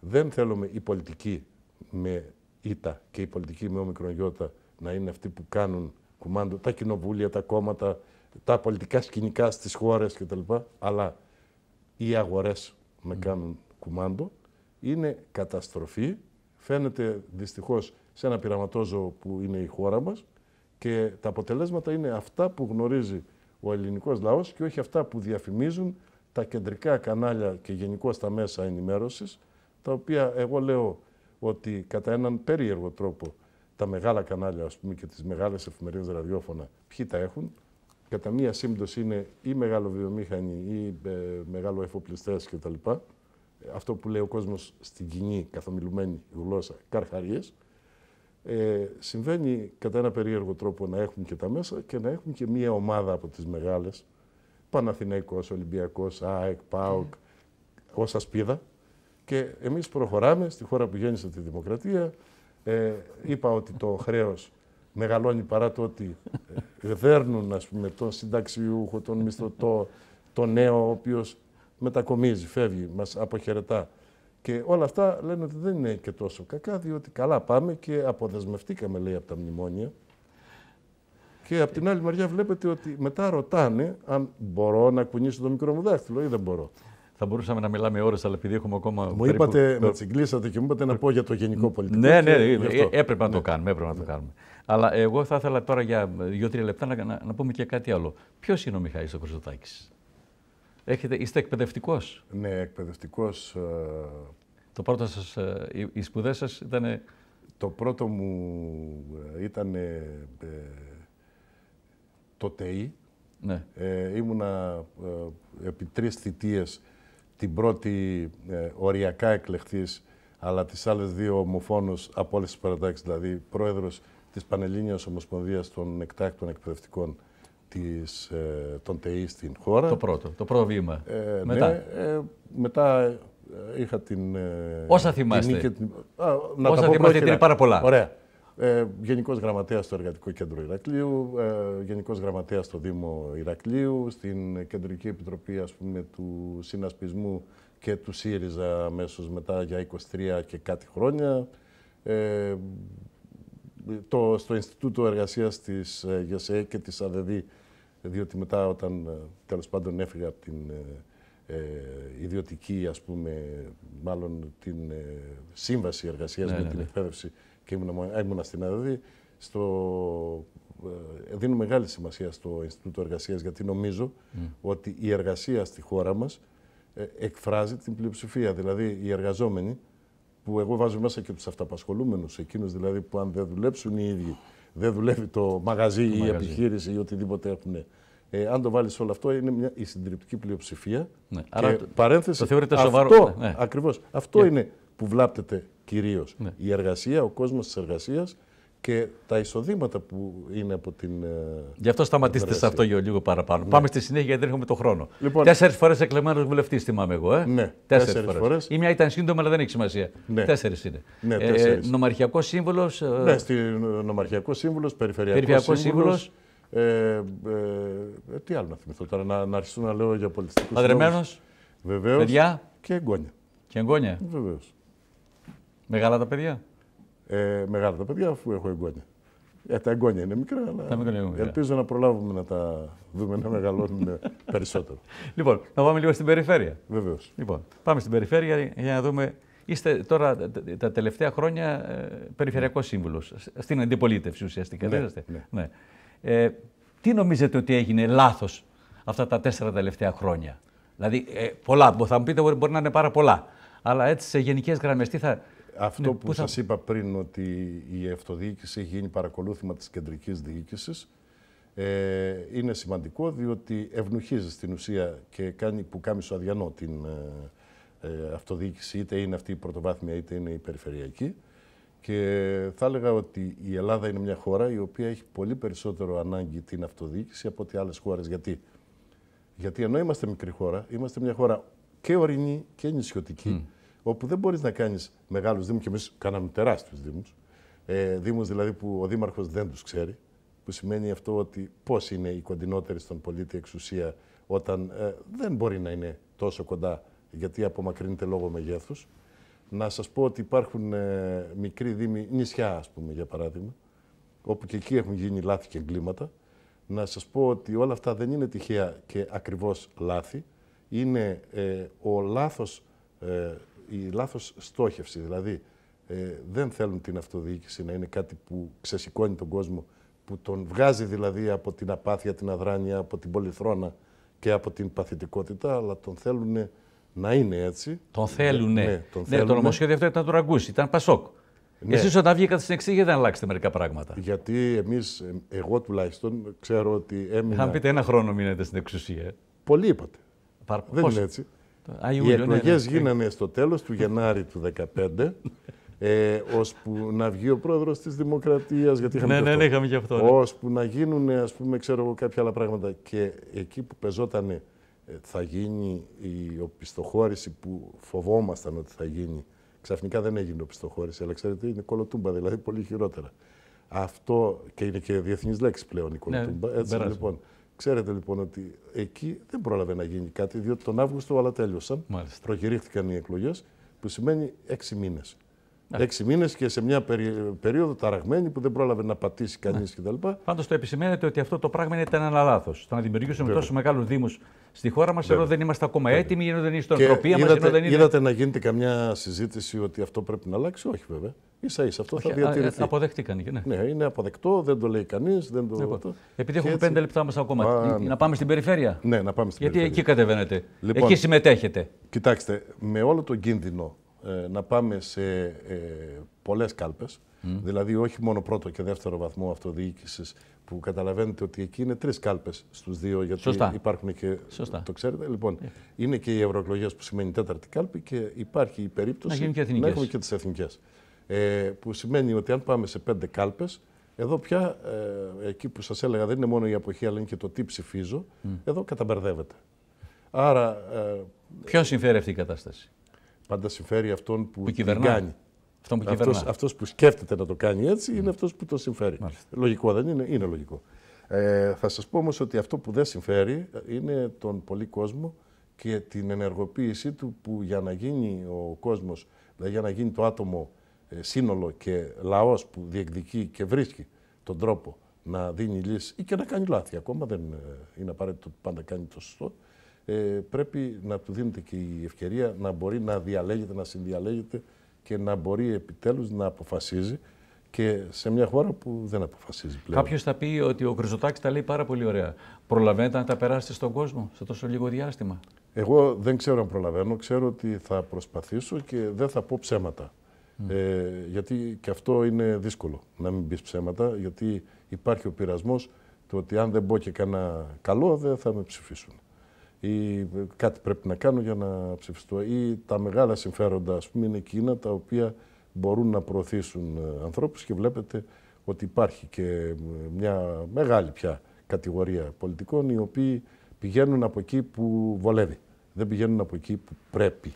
Speaker 2: δεν θέλουμε η πολιτική με ήττα και η πολιτική με όμικρον να είναι αυτοί που κάνουν κουμάντο τα κοινοβούλια, τα κόμματα, τα πολιτικά σκηνικά στις χώρες κτλ. Αλλά οι αγορές να κάνουν κουμάντο. Είναι καταστροφή. Φαίνεται δυστυχώς σε ένα πειραματόζωο που είναι η χώρα μας. Και τα αποτελέσματα είναι αυτά που γνωρίζει ο ελληνικός λαός και όχι αυτά που διαφημίζουν τα κεντρικά κανάλια και γενικώ τα μέσα ενημέρωσης, τα οποία εγώ λέω ότι κατά έναν περίεργο τρόπο τα μεγάλα κανάλια ας πούμε, και τις μεγάλες εφημερίδες ραδιόφωνα, ποιοι τα έχουν, κατά μία σύμπτωση είναι ή μεγάλο ή ε, μεγάλο εφοπλιστές κτλ. Αυτό που λέει ο κόσμος στην κοινή καθομιλουμένη γλώσσα, καρχαρίες ε, συμβαίνει κατά ένα περίεργο τρόπο να έχουν και τα μέσα και να έχουν και μία ομάδα από τις μεγάλες, Παναθηναϊκός, Ολυμπιακός, ΑΕΚ, ΠΑΟΚ, yeah. ως ασπίδα. Και εμείς προχωράμε στη χώρα που γέννησε τη δημοκρατία. Ε, είπα ότι το χρέος μεγαλώνει παρά το ότι ε, δέρνουν, ας πούμε, τον συνταξιούχο, τον μισθωτό, τον νέο, ο οποίος μετακομίζει, φεύγει, μας αποχαιρετά. Και όλα αυτά λένε ότι δεν είναι και τόσο κακά, διότι καλά πάμε και αποδεσμευτήκαμε, λέει, από τα μνημόνια. Και από την άλλη μεριά βλέπετε ότι μετά ρωτάνε αν μπορώ να κουνήσω το μικρό μου δάχτυλο ή δεν μπορώ.
Speaker 1: Θα μπορούσαμε να μιλάμε ώρες, αλλά επειδή έχουμε ακόμα. Μου είπατε, με
Speaker 2: τσιγκλίσατε και μου είπατε να πω για το γενικό πολιτικό. Ναι, ναι, ναι
Speaker 1: έπρεπε να ναι. το κάνουμε. Έπρεπε να το ναι. κάνουμε. Αλλά εγώ θα ήθελα τώρα για δύο-τρία λεπτά να, να, να πούμε και κάτι άλλο. Ποιος είναι ο Μιχαήλ Χρυσοτάκη. Έχετε, είστε εκπαιδευτικός.
Speaker 2: Ναι, εκπαιδευτικός. Ε, το πρώτο σας, ε, οι, σπουδές σας ήταν... Το πρώτο μου ε, ήταν το ΤΕΙ. Ναι. Ε, ήμουνα ε, επί τρεις θητείες. την πρώτη οριακά εκλεχτή, αλλά τις άλλες δύο ομοφόνο από όλες τις παρατάξεις, δηλαδή πρόεδρος της Πανελλήνιας Ομοσπονδίας των Εκτάκτων Εκπαιδευτικών της, ε, των ΤΕΗ στην χώρα. Το πρώτο, το πρώτο βήμα. Ε, ναι, μετά. Ε, μετά είχα την... Όσα θυμάστε. Την, να Όσα τα θυμάστε είναι πάρα πολλά. Ωραία. Ε, Γενικός Γραμματέας στο Εργατικό Κέντρο Ηρακλείου, ε, Γενικός Γραμματέας στο Δήμο Ηρακλείου, στην Κεντρική Επιτροπή ας πούμε, του Συνασπισμού και του ΣΥΡΙΖΑ αμέσως μετά για 23 και κάτι χρόνια. το, στο Ινστιτούτο Εργασίας της ΓΕΣΕ και της ΑΔΕΔΗ διότι μετά όταν ε, τέλος πάντων έφυγα από την ε, ε, ιδιωτική, ας πούμε, μάλλον την ε, σύμβαση εργασίας ναι, με ναι, την ναι. εκπαίδευση και ήμουν, ήμουν στην στο, ε, δίνω μεγάλη σημασία στο Ινστιτούτο Εργασίας γιατί νομίζω ότι η εργασία στη χώρα μας εκφράζει την πλειοψηφία. Δηλαδή οι εργαζόμενοι, που εγώ βάζω μέσα και τους αυταπασχολούμενους, εκείνους δηλαδή που αν δεν δουλέψουν οι ίδιοι δεν δουλεύει το μαγαζί η η ή οτιδήποτε έχουν. Ε, αν το βάλεις όλο αυτό, είναι μια, η συντριπτική πλειοψηφία. Ναι. Και Άρα, παρένθεση. Αυτό, ναι. Ακριβώς, αυτό ναι. είναι που βλάπτεται κυρίως. Ναι. Η εργασία, ο κόσμος της εργασίας και τα εισοδήματα που είναι από την. Ε, Γι' αυτό σταματήστε σε αυτό
Speaker 1: για λίγο παραπάνω. Ναι. Πάμε στη συνέχεια γιατί δεν έχουμε τον χρόνο. Λοιπόν, Τέσσερις φορές εκλεγμένος βουλευτής, θυμάμαι εγώ. Ε. Ναι, τέσσερις φορέ. Η μια ήταν σύντομη, αλλά δεν έχει σημασία. Ναι. Τέσσερις είναι. Ναι, Ε, νομαρχιακό
Speaker 2: σύμβολο. Ε, ναι, στη νομαρχιακός σύμβολο, περιφερειακός, περιφερειακός σύμβολο. Ε, ε, ε, τι άλλο να θυμηθώ τώρα, να, να αρχίσω να λέω για πολιτιστικούς. Παντρεμένος. Βεβαίως. Παιδιά. Και εγγόνια. Και εγγόνια. Βεβαίως. Μεγάλα τα παιδιά. Ε, μεγάλα τα παιδιά, αφού έχω εγγόνια. Ε, τα εγγόνια είναι μικρά, αλλά ελπίζω να προλάβουμε να τα δούμε να μεγαλώνουν περισσότερο.
Speaker 1: Λοιπόν, να πάμε λίγο στην περιφέρεια. Βεβαίως. Λοιπόν, πάμε στην περιφέρεια για να δούμε. Είστε τώρα τα τελευταία χρόνια ε, περιφερειακός ναι. σύμβουλος. Στην αντιπολίτευση ουσιαστικά. Ναι, ναι. ναι, Ε, τι νομίζετε ότι έγινε λάθος αυτά τα τέσσερα τελευταία χρόνια. Δηλαδή, ε, πολλά. Θα μου πείτε μπορεί να είναι πάρα πολλά. Αλλά έτσι σε γενικές γραμμές, τι θα, αυτό ναι, που θα... σας
Speaker 2: είπα πριν ότι η αυτοδιοίκηση έχει γίνει παρακολούθημα της κεντρικής διοίκησης ε, είναι σημαντικό διότι ευνουχίζει στην ουσία και κάνει που στο αδιανό την ε, ε, αυτοδιοίκηση είτε είναι αυτή η πρωτοβάθμια είτε είναι η περιφερειακή και θα έλεγα ότι η Ελλάδα είναι μια χώρα η οποία έχει πολύ περισσότερο ανάγκη την αυτοδιοίκηση από ότι άλλες χώρες. Γιατί, Γιατί ενώ είμαστε μικρή χώρα, είμαστε μια χώρα και ορεινή και νησιωτική. Mm όπου δεν μπορείς να κάνεις μεγάλους Δήμους, και εμείς κάναμε τεράστιους Δήμους. Ε, Δήμους δηλαδή που ο Δήμαρχος δεν τους ξέρει, που σημαίνει αυτό ότι πώς είναι η κοντινότερη στον πολίτη εξουσία όταν ε, δεν μπορεί να είναι τόσο κοντά γιατί απομακρύνεται λόγω μεγέθους. Να σας πω ότι υπάρχουν ε, μικροί Δήμοι, νησιά ας πούμε για παράδειγμα, όπου και εκεί έχουν γίνει λάθη και εγκλήματα. Να σας πω ότι όλα αυτά δεν είναι τυχαία και ακριβώς λάθη. Είναι ε, ο λάθος ε, η λάθος στόχευση. Δηλαδή, ε, δεν θέλουν την αυτοδιοίκηση να είναι κάτι που ξεσηκώνει τον κόσμο, που τον βγάζει δηλαδή από την απάθεια, την αδράνεια, από την πολυθρόνα και από την παθητικότητα, αλλά τον θέλουν να είναι έτσι. Τον θέλουν, ναι, ναι. τον ναι, το νομοσχέδιο
Speaker 1: αυτό ήταν το αγκούσει, ήταν Πασόκ.
Speaker 2: Ναι. Εσείς όταν βγήκατε στην εξήγηση δεν αλλάξετε μερικά πράγματα. Γιατί εμείς, εγώ τουλάχιστον, ξέρω ότι έμεινα... Θα πείτε ένα χρόνο μείνετε στην εξουσία. Ε. Πολύ είπατε. Δεν Πώς... έτσι. Οι ναι, ναι, εκλογές ναι. γίνανε στο τέλος του Γενάρη του 2015. Ε, ώσπου να βγει ο πρόεδρος της Δημοκρατίας. Γιατί είχαμε ναι, ναι, ναι, είχαμε και αυτό. Ώσπου να γίνουν, ας πούμε, ξέρω εγώ, κάποια άλλα πράγματα. Και εκεί που πεζόταν ε, θα γίνει η οπισθοχώρηση που φοβόμασταν ότι θα γίνει. Ξαφνικά δεν έγινε οπισθοχώρηση, αλλά ξέρετε είναι κολοτούμπα, δηλαδή πολύ χειρότερα. Αυτό και είναι και διεθνής λέξη πλέον η κολοτούμπα. Ναι, έτσι λοιπόν. Ξέρετε λοιπόν ότι εκεί δεν πρόλαβε να γίνει κάτι, διότι τον Αύγουστο όλα τέλειωσαν. Μάλιστα. οι εκλογές, που σημαίνει έξι μήνες. Έξι μήνες και σε μια περίοδο ταραγμένη που δεν πρόλαβε να πατήσει κανεί ναι. κτλ.
Speaker 1: Πάντως το επισημαίνεται ότι αυτό το πράγμα ήταν ένα λάθος. Το να δημιουργήσουμε Βέβαια. τόσο μεγάλους Δήμους στη χώρα μας, ενώ δεν είμαστε ακόμα Βέβαια. έτοιμοι, ενώ δεν είναι στο οτροπία μας. Είδατε, είναι... είδατε
Speaker 2: να γίνεται καμιά συζήτηση ότι αυτό πρέπει να αλλάξει. Όχι, βέβαια. σα ίσα αυτό Όχι, θα διατηρηθεί. Ε, αποδέχτηκαν. Ναι. ναι, είναι αποδεκτό, δεν το λέει κανείς. Λοιπόν, το... επειδή έχουμε έτσι... πέντε λεπτά μας ακόμα, Μα... να
Speaker 1: πάμε στην περιφέρεια.
Speaker 2: Ναι, να πάμε στην Γιατί εκεί κατεβαίνετε. Λοιπόν, εκεί συμμετέχετε. Κοιτάξτε, με όλο τον κίνδυνο ε, να πάμε σε ε, πολλές κάλπες, δηλαδή όχι μόνο πρώτο και δεύτερο βαθμό αυτοδιοίκησης που καταλαβαίνετε ότι εκεί είναι τρεις κάλπες στους δύο γιατί Σωστά. υπάρχουν και, το ξέρετε, λοιπόν, ε. είναι και η ευρωεκλογές που σημαίνει τέταρτη κάλπη και υπάρχει η περίπτωση να, και να έχουμε και τις εθνικές. Ε, που σημαίνει ότι αν πάμε σε πέντε κάλπες, εδώ πια, ε, εκεί που σας έλεγα, δεν είναι μόνο η αποχή, αλλά είναι και το τι ψηφίζω, εδώ καταμπερδεύεται. Άρα... Ε, Ποιος συμφέρει αυτή η κατάσταση. Πάντα συμφέρει αυτόν που, που κάνει. Αυτό που, αυτός, αυτός που σκέφτεται να το κάνει έτσι είναι αυτός που το συμφέρει. Λογικό δεν είναι, είναι λογικό. Ε, θα σας πω όμως ότι αυτό που δεν συμφέρει είναι τον πολύ κόσμο και την ενεργοποίησή του που για να γίνει ο κόσμος, δηλαδή για να γίνει το άτομο ε, σύνολο και λαός που διεκδικεί και βρίσκει τον τρόπο να δίνει λύση ή και να κάνει λάθη. Ακόμα δεν ε, είναι απαραίτητο ότι πάντα κάνει το σωστό ε, πρέπει να του δίνεται και η ευκαιρία να μπορεί να διαλέγεται, να συνδιαλέγεται και να μπορεί επιτέλους να αποφασίζει και σε μια χώρα που δεν αποφασίζει πλέον. Κάποιος
Speaker 1: θα πει ότι ο Κρυζοτάκη τα λέει πάρα πολύ ωραία. Προλαβαίνετε να τα περάσετε στον κόσμο σε τόσο λίγο διάστημα.
Speaker 2: Εγώ δεν ξέρω αν προλαβαίνω. Ξέρω ότι θα προσπαθήσω και δεν θα πω ψέματα. Ε, γιατί και αυτό είναι δύσκολο να μην πεις ψέματα, γιατί υπάρχει ο πειρασμός το ότι αν δεν πω και κανένα καλό δεν θα με ψηφίσουν ή ε, κάτι πρέπει να κάνω για να ψηφιστώ ή τα μεγάλα συμφέροντα ας πούμε είναι εκείνα τα οποία μπορούν να προωθήσουν ε, ανθρώπους και βλέπετε ότι υπάρχει και μια μεγάλη πια κατηγορία πολιτικών οι οποίοι πηγαίνουν από εκεί που βολεύει, δεν πηγαίνουν από εκεί που πρέπει.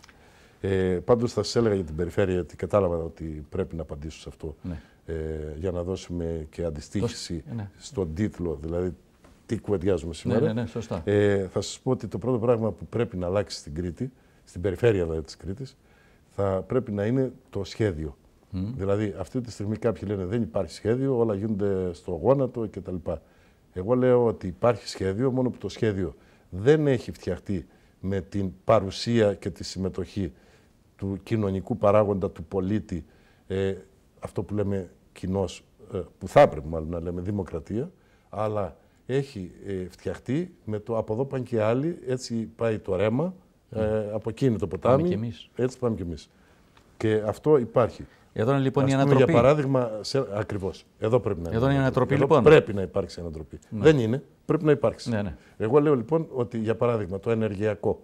Speaker 2: Ε, πάντως θα σας έλεγα για την περιφέρεια ότι κατάλαβα ότι πρέπει να απαντήσω σε αυτό ναι. ε, για να δώσουμε και αντιστοίχηση ναι. στον τίτλο, δηλαδή τι κουβεντιάζουμε ναι, σήμερα. Ναι, ναι, ε, θα σας πω ότι το πρώτο πράγμα που πρέπει να αλλάξει στην Κρήτη, στην περιφέρεια δηλαδή της Κρήτης, θα πρέπει να είναι το σχέδιο. Δηλαδή, αυτή τη στιγμή κάποιοι λένε δεν υπάρχει σχέδιο, όλα γίνονται στο γόνατο κτλ. Εγώ λέω ότι υπάρχει σχέδιο, μόνο που το σχέδιο δεν έχει φτιαχτεί με την παρουσία και τη συμμετοχή του κοινωνικού παράγοντα, του πολίτη, ε, αυτό που λέμε κοινός, ε, που θα πρέπει μάλλον να λέμε δημοκρατία, αλλά έχει ε, φτιαχτεί με το από εδώ πάνε και άλλοι, έτσι πάει το ρέμα, ναι. ε, από εκείνη το ποτάμι, πάμε έτσι πάμε κι εμείς. Και αυτό υπάρχει. Εδώ είναι λοιπόν η ανατροπή. Για παράδειγμα, σε... ακριβώς. Εδώ πρέπει να είναι. Εδώ είναι η ανατροπή, Εδώ λοιπόν. Πρέπει να υπάρξει ανατροπή. Ναι. Δεν είναι. Πρέπει να υπάρξει. Ναι, ναι. Εγώ λέω λοιπόν ότι για παράδειγμα το ενεργειακό.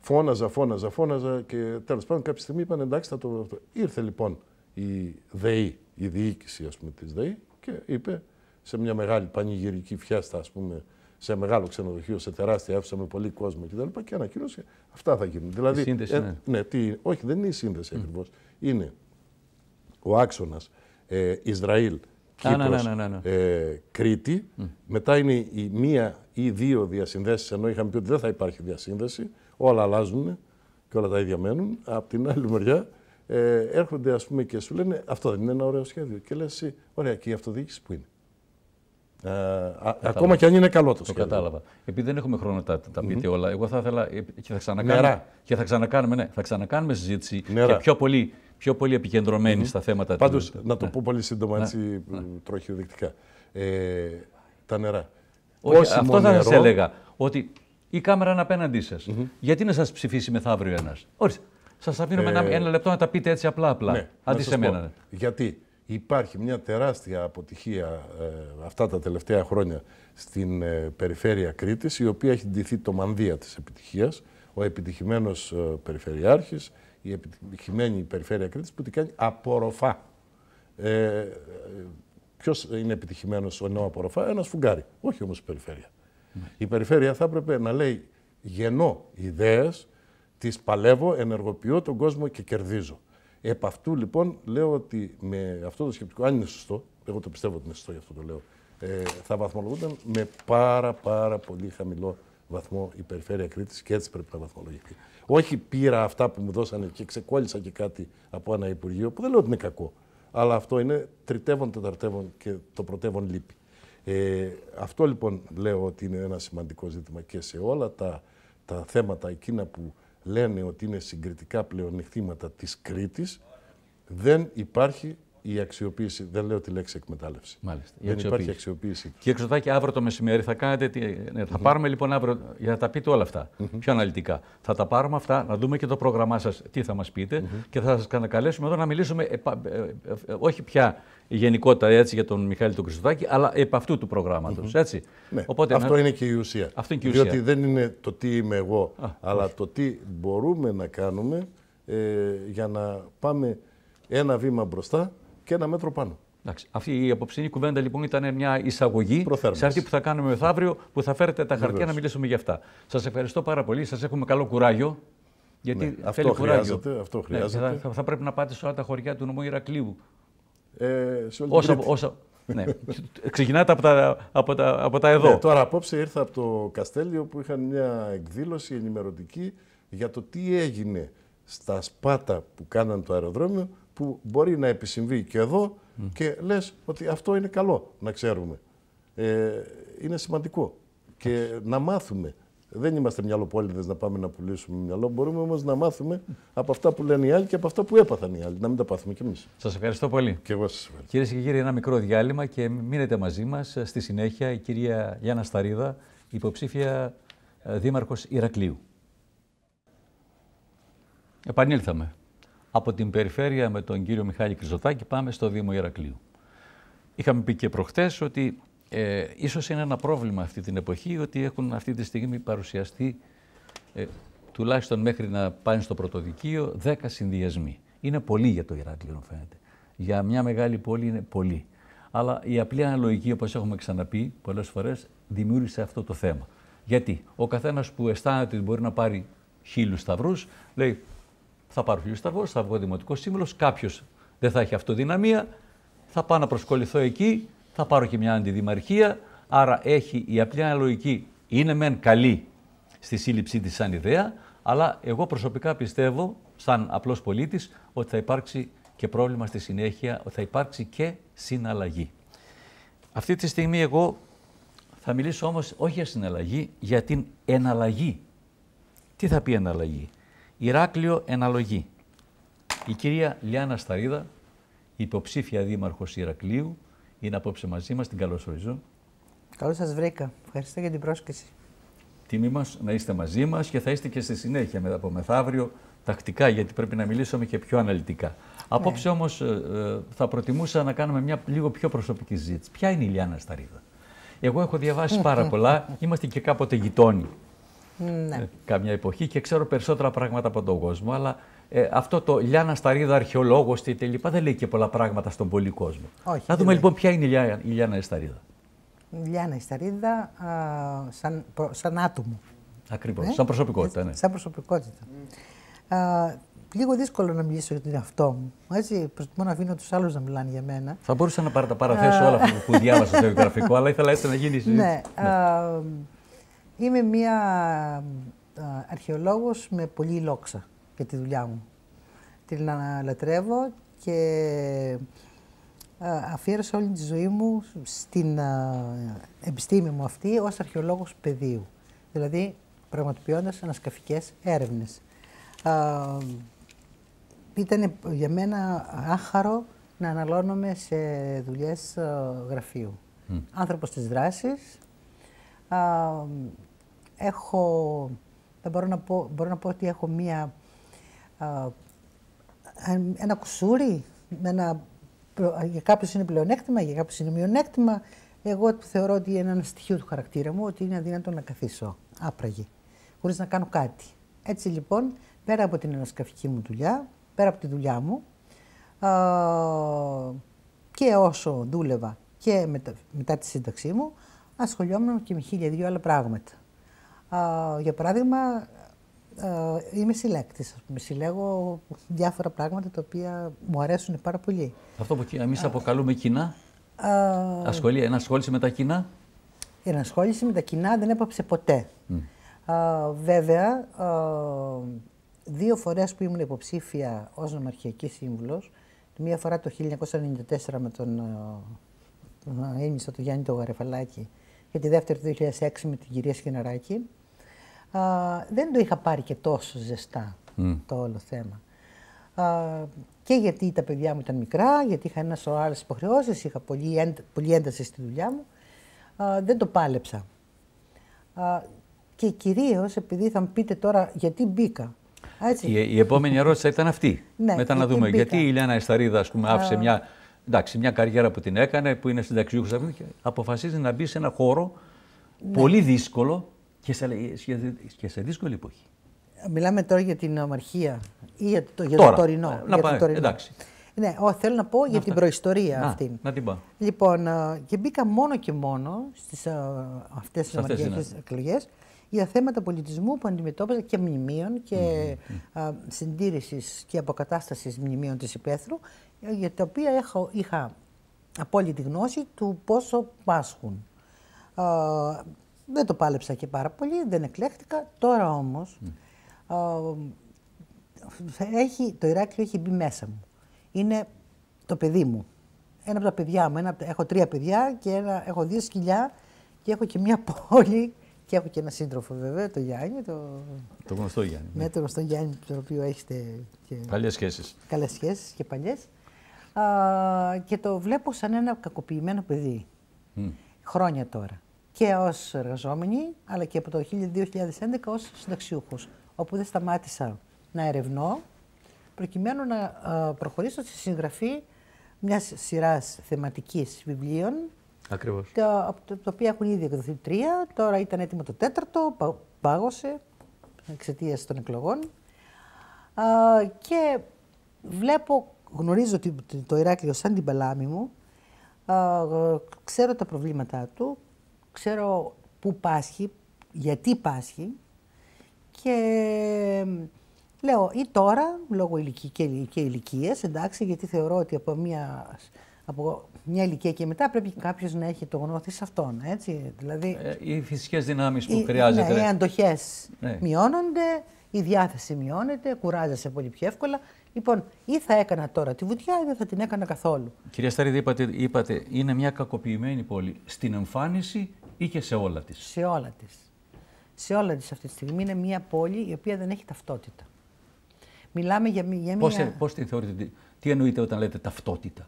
Speaker 2: Φώναζα, φώναζα, φώναζα και τέλος πάντων κάποια στιγμή είπαν εντάξει θα το. Ήρθε λοιπόν η ΔΕΗ, η διοίκηση ας πούμε της ΔΕΗ και είπε σε μια μεγάλη πανηγυρική φιέστα, ας πούμε, σε μεγάλο ξενοδοχείο, σε τεράστια αίθουσα με πολύ κόσμο κτλ. Και ανακοίνωσε αυτά θα γίνουν. Δηλαδή, σύνδεση, ε, ναι. ναι τι, όχι, δεν είναι η σύνδεση mm. ακριβώς. Είναι ο άξονας ε, Ισραήλ. Ναι, Κύπρος, ναι, ναι, ναι, ναι, ε, Κρήτη, mm. μετά είναι η μία ή δύο διασυνδέσεις, ενώ είχαμε πει ότι δεν θα υπάρχει διασύνδεση, όλα αλλάζουν και όλα τα ίδια μένουν. Απ' την άλλη μεριά ε, έρχονται ας πούμε και σου λένε αυτό δεν είναι ένα ωραίο σχέδιο και λες ωραία και η αυτοδιοίκηση που είναι. Ε, ε, ακόμα και αν είναι καλό το σχέδιο. Το κατάλαβα.
Speaker 1: Επειδή δεν έχουμε χρόνο να τα, πειτε όλα, εγώ θα ήθελα ε, και θα ξανακάνουμε, και θα ξανακάνουμε, ναι, θα ξανακάνουμε συζήτηση και πιο πολύ, πιο πολύ στα θέματα Πάντω, του... να το ναι. πω
Speaker 2: πολύ σύντομα, ναι. έτσι ναι. τροχιοδεικτικά. Ε, τα νερά. Όχι, αυτό θα νερό... έλεγα.
Speaker 1: Ότι η κάμερα είναι απέναντί σας. Γιατί να σας ψηφίσει
Speaker 2: μεθαύριο ένας.
Speaker 1: Όχι, Σας αφήνουμε ε... ένα, ένα λεπτό να τα πείτε έτσι απλά-απλά. Ναι, Αντί σε μένα.
Speaker 2: Γιατί Υπάρχει μια τεράστια αποτυχία ε, αυτά τα τελευταία χρόνια στην ε, περιφέρεια Κρήτης, η οποία έχει ντυθεί το μανδύα της επιτυχίας. Ο επιτυχημένος ε, περιφερειάρχης, η επιτυχημένη περιφέρεια Κρήτης που την κάνει απορροφά. Ε, ε ποιος είναι επιτυχημένος νέος απορροφά, ένας φουγγάρι. όχι όμως η περιφέρεια. Ναι. Η περιφέρεια θα έπρεπε να λέει γεννώ ιδέες, τις παλεύω, ενεργοποιώ τον κόσμο και κερδίζω. Επ' αυτού λοιπόν λέω ότι με αυτό το σκεπτικό, αν είναι σωστό, εγώ το πιστεύω ότι είναι σωστό γι' αυτό το λέω, ε, θα βαθμολογούνταν με πάρα πάρα πολύ χαμηλό βαθμό η περιφέρεια Κρήτης και έτσι πρέπει να βαθμολογηθεί. Όχι πήρα αυτά που μου δώσανε και ξεκόλλησα και κάτι από ένα Υπουργείο, που δεν λέω ότι είναι κακό, αλλά αυτό είναι τριτεύον, τεταρτεύον και το πρωτεύον λείπει. Ε, αυτό λοιπόν λέω ότι είναι ένα σημαντικό ζήτημα και σε όλα τα, τα θέματα εκείνα που λένε ότι είναι συγκριτικά πλεονεκτήματα της Κρήτης, δεν υπάρχει η αξιοποίηση. Δεν λέω τη λέξη εκμετάλλευση. Μάλιστα. Δεν αξιοποίηση. υπάρχει αξιοποίηση. Και εξωτάκι, αύριο το μεσημέρι
Speaker 1: θα κάνετε. Τι... Ναι, θα mm -hmm. πάρουμε λοιπόν αύριο για να τα πείτε όλα αυτά mm -hmm. πιο αναλυτικά. Θα τα πάρουμε αυτά, να δούμε και το πρόγραμμά σας, τι θα μας πείτε mm -hmm. και θα σας κανακαλέσουμε εδώ να μιλήσουμε επα... Ε, ε, ε, όχι πια γενικότερα έτσι για τον Μιχάλη τον Χρυστοτάκη, αλλά επ' αυτού του προγράμματος. Ναι. Αυτό είναι και η ουσία. Αυτό είναι η ουσία. Διότι
Speaker 2: δεν είναι το τι είμαι εγώ, Α, αλλά όχι. το τι μπορούμε να κάνουμε για να πάμε ένα βήμα μπροστά και ένα μέτρο πάνω.
Speaker 1: Εντάξει. Αυτή η απόψινή κουβέντα λοιπόν ήταν μια εισαγωγή σε αυτή που θα κάνουμε μεθαύριο, που θα φέρετε τα χαρτιά να μιλήσουμε για αυτά. Σας ευχαριστώ πάρα πολύ. Σας έχουμε καλό κουράγιο. Γιατί ναι, αυτό χρειάζεται. Αυτό ναι, χρειάζεται. θα, πρέπει να πάτε σε όλα τα χωριά του νομού Ηρακλείου. Ε, σε όλη όσα, την όσα, ναι. Ξεκινάτε από τα, από τα, από τα εδώ. Ναι, τώρα
Speaker 2: απόψε ήρθα από το Καστέλιο που είχαν μια εκδήλωση ενημερωτική για το τι έγινε στα σπάτα που κάναν το αεροδρόμιο που μπορεί να επισυμβεί και εδώ και λες ότι αυτό είναι καλό να ξέρουμε. Ε, είναι σημαντικό και να μάθουμε. Δεν είμαστε μυαλοπόλυδες να πάμε να πουλήσουμε μυαλό. Μπορούμε όμως να μάθουμε από αυτά που λένε οι άλλοι και από αυτά που έπαθαν οι άλλοι. Να μην τα πάθουμε κι εμείς.
Speaker 1: Σας ευχαριστώ πολύ. Και εγώ σας ευχαριστώ. Κυρίες και κύριοι, ένα μικρό διάλειμμα και μείνετε μαζί μας. Στη συνέχεια η κυρία Γιάννα Σταρίδα, υποψήφια ε, δήμαρχος Ηρακλείου. Επανήλθαμε. Από την περιφέρεια με τον κύριο Μιχάλη Κρυζοτάκη πάμε στο Δήμο Ηρακλείου. Είχαμε πει και προχθές ότι ε, ίσως είναι ένα πρόβλημα αυτή την εποχή ότι έχουν αυτή τη στιγμή παρουσιαστεί ε, τουλάχιστον μέχρι να πάνε στο πρωτοδικείο 10 συνδυασμοί. Είναι πολύ για το Ηράκλειο φαίνεται. Για μια μεγάλη πόλη είναι πολύ. Αλλά η απλή αναλογική, όπως έχουμε ξαναπεί πολλές φορές, δημιούργησε αυτό το θέμα. Γιατί ο καθένας που αισθάνεται ότι μπορεί να πάρει χίλιους σταυρούς, λέει θα πάρω σταυρό, θα βγω δημοτικός σύμβουλος, κάποιος δεν θα έχει αυτοδυναμία, θα πάω να προσκοληθώ εκεί, θα πάρω και μια αντιδημαρχία. Άρα έχει η απλή αναλογική είναι μεν καλή στη σύλληψή της σαν ιδέα, αλλά εγώ προσωπικά πιστεύω, σαν απλός πολίτης, ότι θα υπάρξει και πρόβλημα στη συνέχεια, ότι θα υπάρξει και συναλλαγή. Αυτή τη στιγμή εγώ θα μιλήσω όμως όχι για συναλλαγή, για την εναλλαγή. Τι θα πει εναλλαγή. Ηράκλειο εναλογή. Η κυρία Λιάνα Σταρίδα, υποψήφια δήμαρχος Ηρακλείου, είναι απόψε μαζί μας. Την καλωσορίζω.
Speaker 3: Καλώς σας βρήκα. Ευχαριστώ για την πρόσκληση.
Speaker 1: Τιμή μας να είστε μαζί μας και θα είστε και στη συνέχεια μετά από μεθαύριο τακτικά, γιατί πρέπει να μιλήσουμε και πιο αναλυτικά. Ναι. Απόψε όμως ε, ε, θα προτιμούσα να κάνουμε μια λίγο πιο προσωπική συζήτηση. Ποια είναι η Λιάνα Σταρίδα. Εγώ έχω διαβάσει πάρα πολλά, είμαστε και κάποτε γειτόνι ναι. Ε, καμιά εποχή και ξέρω περισσότερα πράγματα από τον κόσμο, αλλά ε, αυτό το Λιάννα Σταρίδα, αρχαιολόγος και τελικά δεν λέει και πολλά πράγματα στον πολύ κόσμο. Όχι, Να δούμε λοιπόν ποια είναι η, η Λιάννα Σταρίδα.
Speaker 3: Η Λιάννα Σταρίδα α, σαν, σαν άτομο.
Speaker 1: Ακριβώς. Ναι. σαν προσωπικότητα. Ναι. Σαν
Speaker 3: προσωπικότητα. Α, λίγο δύσκολο να μιλήσω για τον εαυτό μου. Έτσι, προτιμώ να αφήνω τους άλλους να μιλάνε για μένα.
Speaker 1: Θα μπορούσα να παραθέσω όλα αυτά που διάβασα στο βιογραφικό, αλλά ήθελα έτσι να γίνει. ναι. ναι.
Speaker 3: Είμαι μία αρχαιολόγος με πολύ λόξα για τη δουλειά μου. Την λατρεύω και αφιέρωσα όλη τη ζωή μου στην επιστήμη μου αυτή ως αρχαιολόγος πεδίου. Δηλαδή, πραγματοποιώντας ανασκαφικές έρευνες. Ήταν για μένα άχαρο να αναλώνομαι σε δουλειές γραφείου. Mm. Άνθρωπος της δράσης, έχω, θα μπορώ να πω, μπορώ να πω ότι έχω μία, ένα κουσούρι, ένα, για κάποιους είναι πλεονέκτημα, για κάποιους είναι μειονέκτημα. Εγώ θεωρώ ότι είναι ένα στοιχείο του χαρακτήρα μου, ότι είναι αδύνατο να καθίσω άπραγη, χωρίς να κάνω κάτι. Έτσι λοιπόν, πέρα από την ανασκαφική μου δουλειά, πέρα από τη δουλειά μου, α, και όσο δούλευα και μετά, μετά τη σύνταξή μου, ασχολιόμουν και με χίλια δύο άλλα πράγματα για παράδειγμα, είμαι συλλέκτης, Συλλέγω διάφορα πράγματα τα οποία μου αρέσουν πάρα πολύ.
Speaker 1: Αυτό που εμείς αποκαλούμε κοινά, ασχολεί, ενασχόληση με τα κοινά.
Speaker 3: Η ενασχόληση με τα κοινά δεν έπαψε ποτέ. Α, βέβαια, α, δύο φορές που ήμουν υποψήφια ως νομαρχιακής σύμβουλος, μία φορά το 1994 με τον Ήμισα, τον Γιάννη Γαρεφαλάκη και τη δεύτερη το 2006 με την κυρία Σκηναράκη, δεν το είχα πάρει και τόσο ζεστά το όλο θέμα. και γιατί τα παιδιά μου ήταν μικρά, γιατί είχα ένα σωρό άλλες υποχρεώσεις, είχα πολύ, ένταση στη δουλειά μου. δεν το πάλεψα. και κυρίως επειδή θα μου πείτε τώρα γιατί μπήκα. Έτσι.
Speaker 1: Η, επόμενη ερώτηση ήταν αυτή. Ναι, Μετά να δούμε. Γιατί η Ηλιάνα Εσταρίδα άφησε μια, εντάξει, μια καριέρα που την έκανε, που είναι συνταξιούχος, αποφασίζει να μπει σε ένα χώρο ναι. πολύ δύσκολο, και σε, και σε δύσκολη εποχή.
Speaker 3: Ε, μιλάμε τώρα για την ομαρχία ή για το, για τώρα. Ε, το τωρινό. Να για εντάξει. Ναι, ό, θέλω να πω για την προϊστορία να, αυτή. Να την πω. Λοιπόν, ε, και μπήκα μόνο και μόνο στις αυτές τις τις εκλογές για θέματα πολιτισμού που αντιμετώπιζα και μνημείων και mm. και αποκατάστασης μνημείων της υπαίθρου για τα οποία έχω, είχα απόλυτη γνώση του πόσο πάσχουν. Δεν το πάλεψα και πάρα πολύ, δεν εκλέχτηκα. Τώρα όμως. το Ηράκλειο έχει μπει μέσα μου. Είναι το παιδί μου. Ένα από τα παιδιά μου. έχω τρία παιδιά και έχω δύο σκυλιά και έχω και μια πόλη και έχω και ένα σύντροφο βέβαια, το Γιάννη.
Speaker 1: Το, γνωστό Γιάννη.
Speaker 3: Ναι. ναι, το γνωστό Γιάννη, τον οποίο έχετε. Και... Καλές σχέσεις. Καλές σχέσεις και παλιές. Και το βλέπω σαν ένα κακοποιημένο παιδί. Mm. Χρόνια τώρα και ως εργαζόμενη, αλλά και από το 2011 ως συνταξιούχος, όπου δεν σταμάτησα να ερευνώ, προκειμένου να ε, προχωρήσω στη συγγραφή μιας σειράς θεματικής βιβλίων. Ακριβώς. Τα, τα οποία έχουν ήδη εκδοθεί τρία, τώρα ήταν έτοιμο το τέταρτο, πάγωσε εξαιτίας των εκλογών. και βλέπω, γνωρίζω το Ηράκλειο σαν την παλάμη μου, ε, ξέρω τα προβλήματά του, ξέρω πού πάσχει, γιατί πάσχει και λέω ή τώρα, λόγω ηλικία και, και ηλικίας, εντάξει, γιατί θεωρώ ότι από μια, από μια ηλικία και μετά πρέπει κάποιος να έχει το γνώθι σε αυτόν. Έτσι.
Speaker 1: Δηλαδή, ε, οι φυσικές δυνάμεις που χρειάζεται. Ναι, οι αντοχές
Speaker 3: ναι. μειώνονται, η διάθεση μειώνεται, κουράζεσαι πολύ πιο εύκολα. Λοιπόν, ή θα έκανα τώρα τη βουτιά ή δεν θα την έκανα καθόλου.
Speaker 1: Κυρία Σταρίδη, είπατε, είπατε είναι μια κακοποιημένη πόλη στην εμφάνιση ή και σε όλα τη. Σε όλα τη.
Speaker 3: Σε όλα αυτή τη στιγμή είναι μια πόλη η οποία δεν έχει ταυτότητα. Μιλάμε για, για πώς, μια.
Speaker 1: την θεωρείτε, τι εννοείτε όταν λέτε ταυτότητα.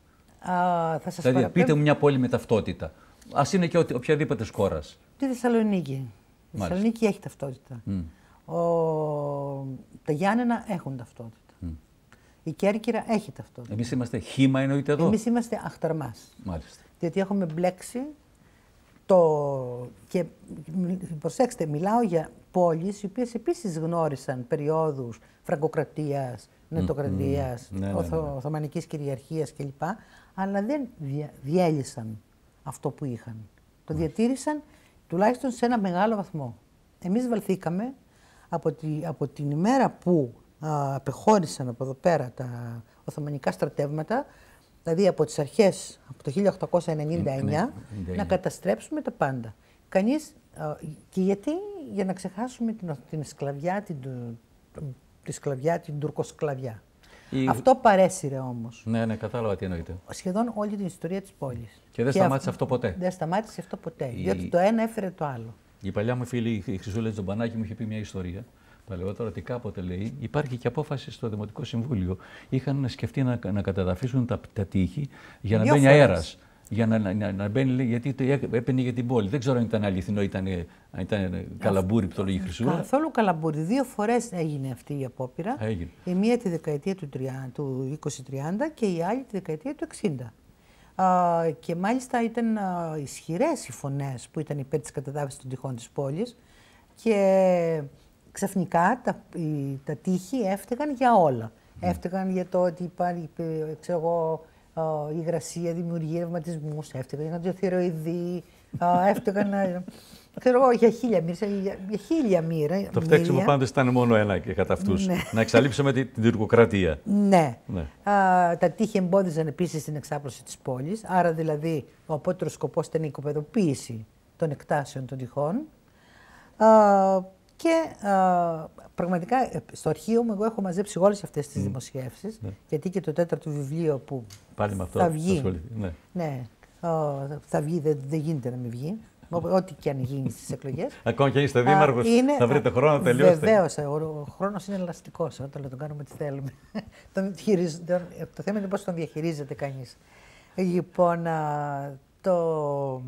Speaker 3: Α, θα σας δηλαδή, πείτε μου μια
Speaker 1: πόλη με ταυτότητα. Ας είναι και οποιαδήποτε χώρας.
Speaker 3: Τη Θεσσαλονίκη. Η Θεσσαλονίκη έχει ταυτότητα. Ο... Τα Γιάννενα έχουν ταυτότητα. Η Κέρκυρα έχει ταυτότητα. Εμείς
Speaker 1: είμαστε χήμα εννοείται εδώ. Εμείς
Speaker 3: είμαστε αχταρμάς. Μάλιστα. Διότι έχουμε μπλέξει το... Και προσέξτε, μιλάω για πόλεις οι οποίες επίσης γνώρισαν περιόδους φραγκοκρατίας, νετοκρατίας, mm Οθωμανικής κυριαρχίας κλπ. Αλλά δεν διέλυσαν αυτό που είχαν. Το διατήρησαν τουλάχιστον σε ένα μεγάλο βαθμό. Εμείς βαλθήκαμε από, τη... από την ημέρα που απεχώρησαν από εδώ πέρα τα Οθωμανικά στρατεύματα Δηλαδή από τις αρχές, από το 1899, ναι, ναι, να ναι. καταστρέψουμε τα πάντα. Κανείς, και γιατί, για να ξεχάσουμε την, την σκλαβιά, την, τη σκλαβιά, την τουρκοσκλαβιά. Αυτό παρέσυρε όμως.
Speaker 1: Ναι, ναι, κατάλαβα τι εννοείται.
Speaker 3: Σχεδόν όλη την ιστορία της πόλης. Και δεν σταμάτησε αυτό ποτέ. Δεν σταμάτησε αυτό ποτέ. γιατί Διότι το ένα έφερε το άλλο.
Speaker 1: Η παλιά μου φίλη, η Χρυσούλα Τζομπανάκη, μου είχε πει μια ιστορία τα τώρα ότι κάποτε λέει, υπάρχει και απόφαση στο Δημοτικό Συμβούλιο. Είχαν σκεφτεί να, να καταδαφίσουν τα, τα τείχη για να Δύο μπαίνει αέρας. Για να, να, να, μπαίνει, γιατί έπαιρνε για την πόλη. Δεν ξέρω αν ήταν αληθινό, ήταν, ήταν καλαμπούρι που το λέγει Χρυσού. Καθόλου
Speaker 3: καλαμπούρι. Δύο φορές έγινε αυτή η απόπειρα. Έγινε. Η μία τη δεκαετία του, 2030 και η άλλη τη δεκαετία του 60. και μάλιστα ήταν ισχυρέ ισχυρές οι φωνές που ήταν υπέρ της καταδάβησης των τυχών της πόλης και ξαφνικά τα, τα τείχη έφταιγαν για όλα. Mm. Έφταιγαν για το ότι υπάρχει, ξέρω υγρασία δημιουργεί ρευματισμούς, έφταιγαν για το θηροειδή, έφταιγαν. Ξέρω εγώ, για χίλια μοίρα. χίλια μοίρα το φταίξιμο πάντως
Speaker 1: ήταν μόνο ένα και κατά αυτούς. Ναι. Να εξαλείψουμε την, την τουρκοκρατία. Ναι. ναι.
Speaker 3: Α, τα τείχη εμπόδιζαν επίσης την εξάπλωση της πόλης. Άρα δηλαδή ο απότερος σκοπός ήταν η οικοπεδοποίηση των εκτάσεων των τυχών. Α, και α, ε, πραγματικά ε, στο αρχείο μου εγώ έχω μαζέψει όλες αυτές τις mm. δημοσιεύσεις, ναι. γιατί και το τέταρτο βιβλίο που Πάλι με αυτό θα βγει, θα ναι. ναι θα βγει, δεν, γίνεται να μην βγει, ό,τι και αν γίνει στις εκλογές. Ακόμα και είστε δήμαρχο, θα βρείτε χρόνο να τελειώσετε. Βεβαίως, ε, ο χρόνος είναι ελαστικός, όταν τον κάνουμε τι θέλουμε. Το θέμα είναι πώς τον διαχειρίζεται κανείς. Λοιπόν, το...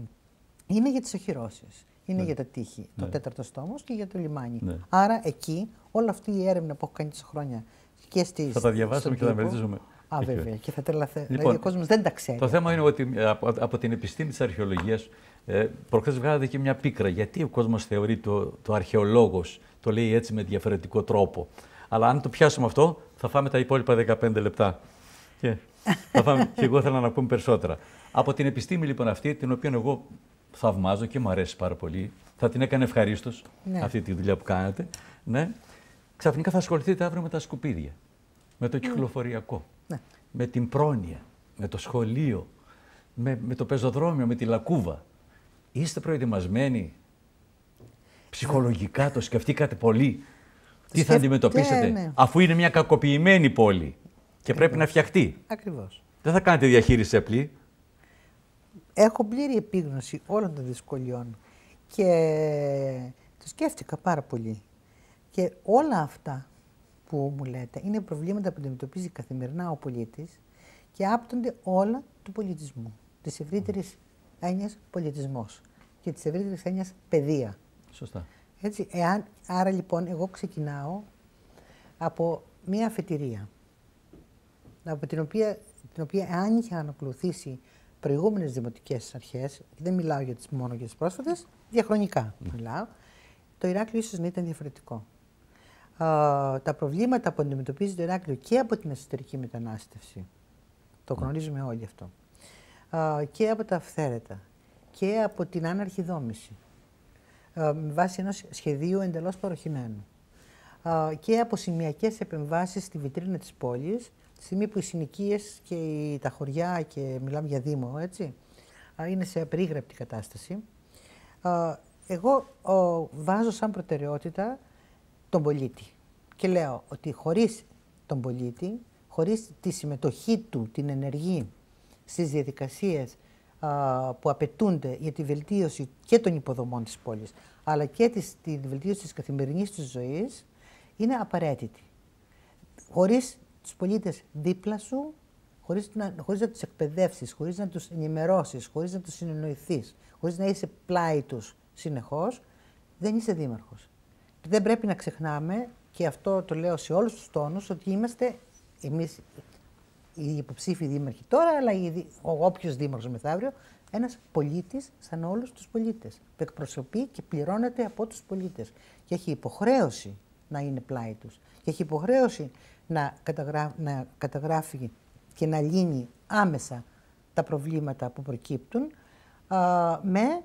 Speaker 3: είναι για τις οχυρώσεις είναι ναι. για τα τείχη, το ναι. τέταρτο στόμο και για το λιμάνι. Ναι. Άρα εκεί όλη αυτή η έρευνα που έχω κάνει τόσα χρόνια και στις, Θα τα διαβάσουμε και θα μελετήσουμε. Α, βέβαια. Και θα τρελαθεί. Δηλαδή, λοιπόν, ο κόσμος δεν τα ξέρει. Το
Speaker 1: θέμα είναι ότι ε, από, από την επιστήμη της αρχαιολογίας ε, προχθές βγάλατε και μια πίκρα. Γιατί ο κόσμος θεωρεί το, το αρχαιολόγος, το λέει έτσι με διαφορετικό τρόπο. Αλλά αν το πιάσουμε αυτό, θα φάμε τα υπόλοιπα 15 λεπτά. Και, θα φάμε, και εγώ θέλω να πούμε περισσότερα. Από την επιστήμη λοιπόν αυτή, την οποία εγώ θαυμάζω και μου αρέσει πάρα πολύ. Θα την έκανε ευχαρίστως ναι. αυτή τη δουλειά που κάνατε. Ναι. Ξαφνικά θα ασχοληθείτε αύριο με τα σκουπίδια, με το ναι. κυκλοφοριακό, ναι. με την πρόνοια, με το σχολείο, με, με το πεζοδρόμιο, με τη λακκούβα. Είστε προετοιμασμένοι ψυχολογικά, το σκεφτήκατε πολύ. Τι θα αντιμετωπίσετε, ναι, αφού είναι μια κακοποιημένη πόλη και πρέπει να φτιαχτεί. Ακριβώς. Δεν θα κάνετε διαχείριση απλή
Speaker 3: έχω πλήρη επίγνωση όλων των δυσκολιών και το σκέφτηκα πάρα πολύ. Και όλα αυτά που μου λέτε είναι προβλήματα που αντιμετωπίζει καθημερινά ο πολίτης και άπτονται όλα του πολιτισμού, της ευρύτερης έννοιας πολιτισμός και της ευρύτερης έννοιας παιδεία. Σωστά. Έτσι, εάν, άρα λοιπόν εγώ ξεκινάω από μία αφετηρία, από την οποία, την οποία αν είχε ανακολουθήσει προηγούμενες δημοτικές αρχές, δεν μιλάω για τις, μόνο για τις πρόσφατες, διαχρονικά ναι. μιλάω, το Ηράκλειο ίσως να ήταν διαφορετικό. τα προβλήματα που αντιμετωπίζει το Ηράκλειο και από την εσωτερική μετανάστευση, το ναι. γνωρίζουμε όλοι αυτό, και από τα αυθαίρετα και από την αναρχιδόμηση, δόμηση, με βάση ενός σχεδίου εντελώς παροχημένου και από σημειακές επεμβάσεις στη βιτρίνα της πόλης, Τη στιγμή που οι συνοικίες και τα χωριά και μιλάμε για Δήμο, έτσι, είναι σε απερίγραπτη κατάσταση, εγώ βάζω σαν προτεραιότητα τον πολίτη. Και λέω ότι χωρίς τον πολίτη, χωρίς τη συμμετοχή του, την ενεργή στις διαδικασίες που απαιτούνται για τη βελτίωση και των υποδομών της πόλης, αλλά και της βελτίωση της καθημερινής της ζωής, είναι απαραίτητη. Χωρίς τους πολίτες δίπλα σου, χωρίς να, χωρίς να τους εκπαιδεύσεις, χωρίς να τους ενημερώσεις, χωρίς να τους συνεννοηθείς, χωρίς να είσαι πλάι τους συνεχώς, δεν είσαι δήμαρχος. δεν πρέπει να ξεχνάμε, και αυτό το λέω σε όλους τους τόνους, ότι είμαστε εμείς οι υποψήφοι δήμαρχοι τώρα, αλλά όποιος δήμαρχος μεθαύριο, ένας πολίτης σαν όλους τους πολίτες, που εκπροσωπεί και πληρώνεται από τους πολίτες και έχει υποχρέωση να είναι πλάι τους και έχει υποχρέωση να, καταγράφει, να καταγράφει και να λύνει άμεσα τα προβλήματα που προκύπτουν με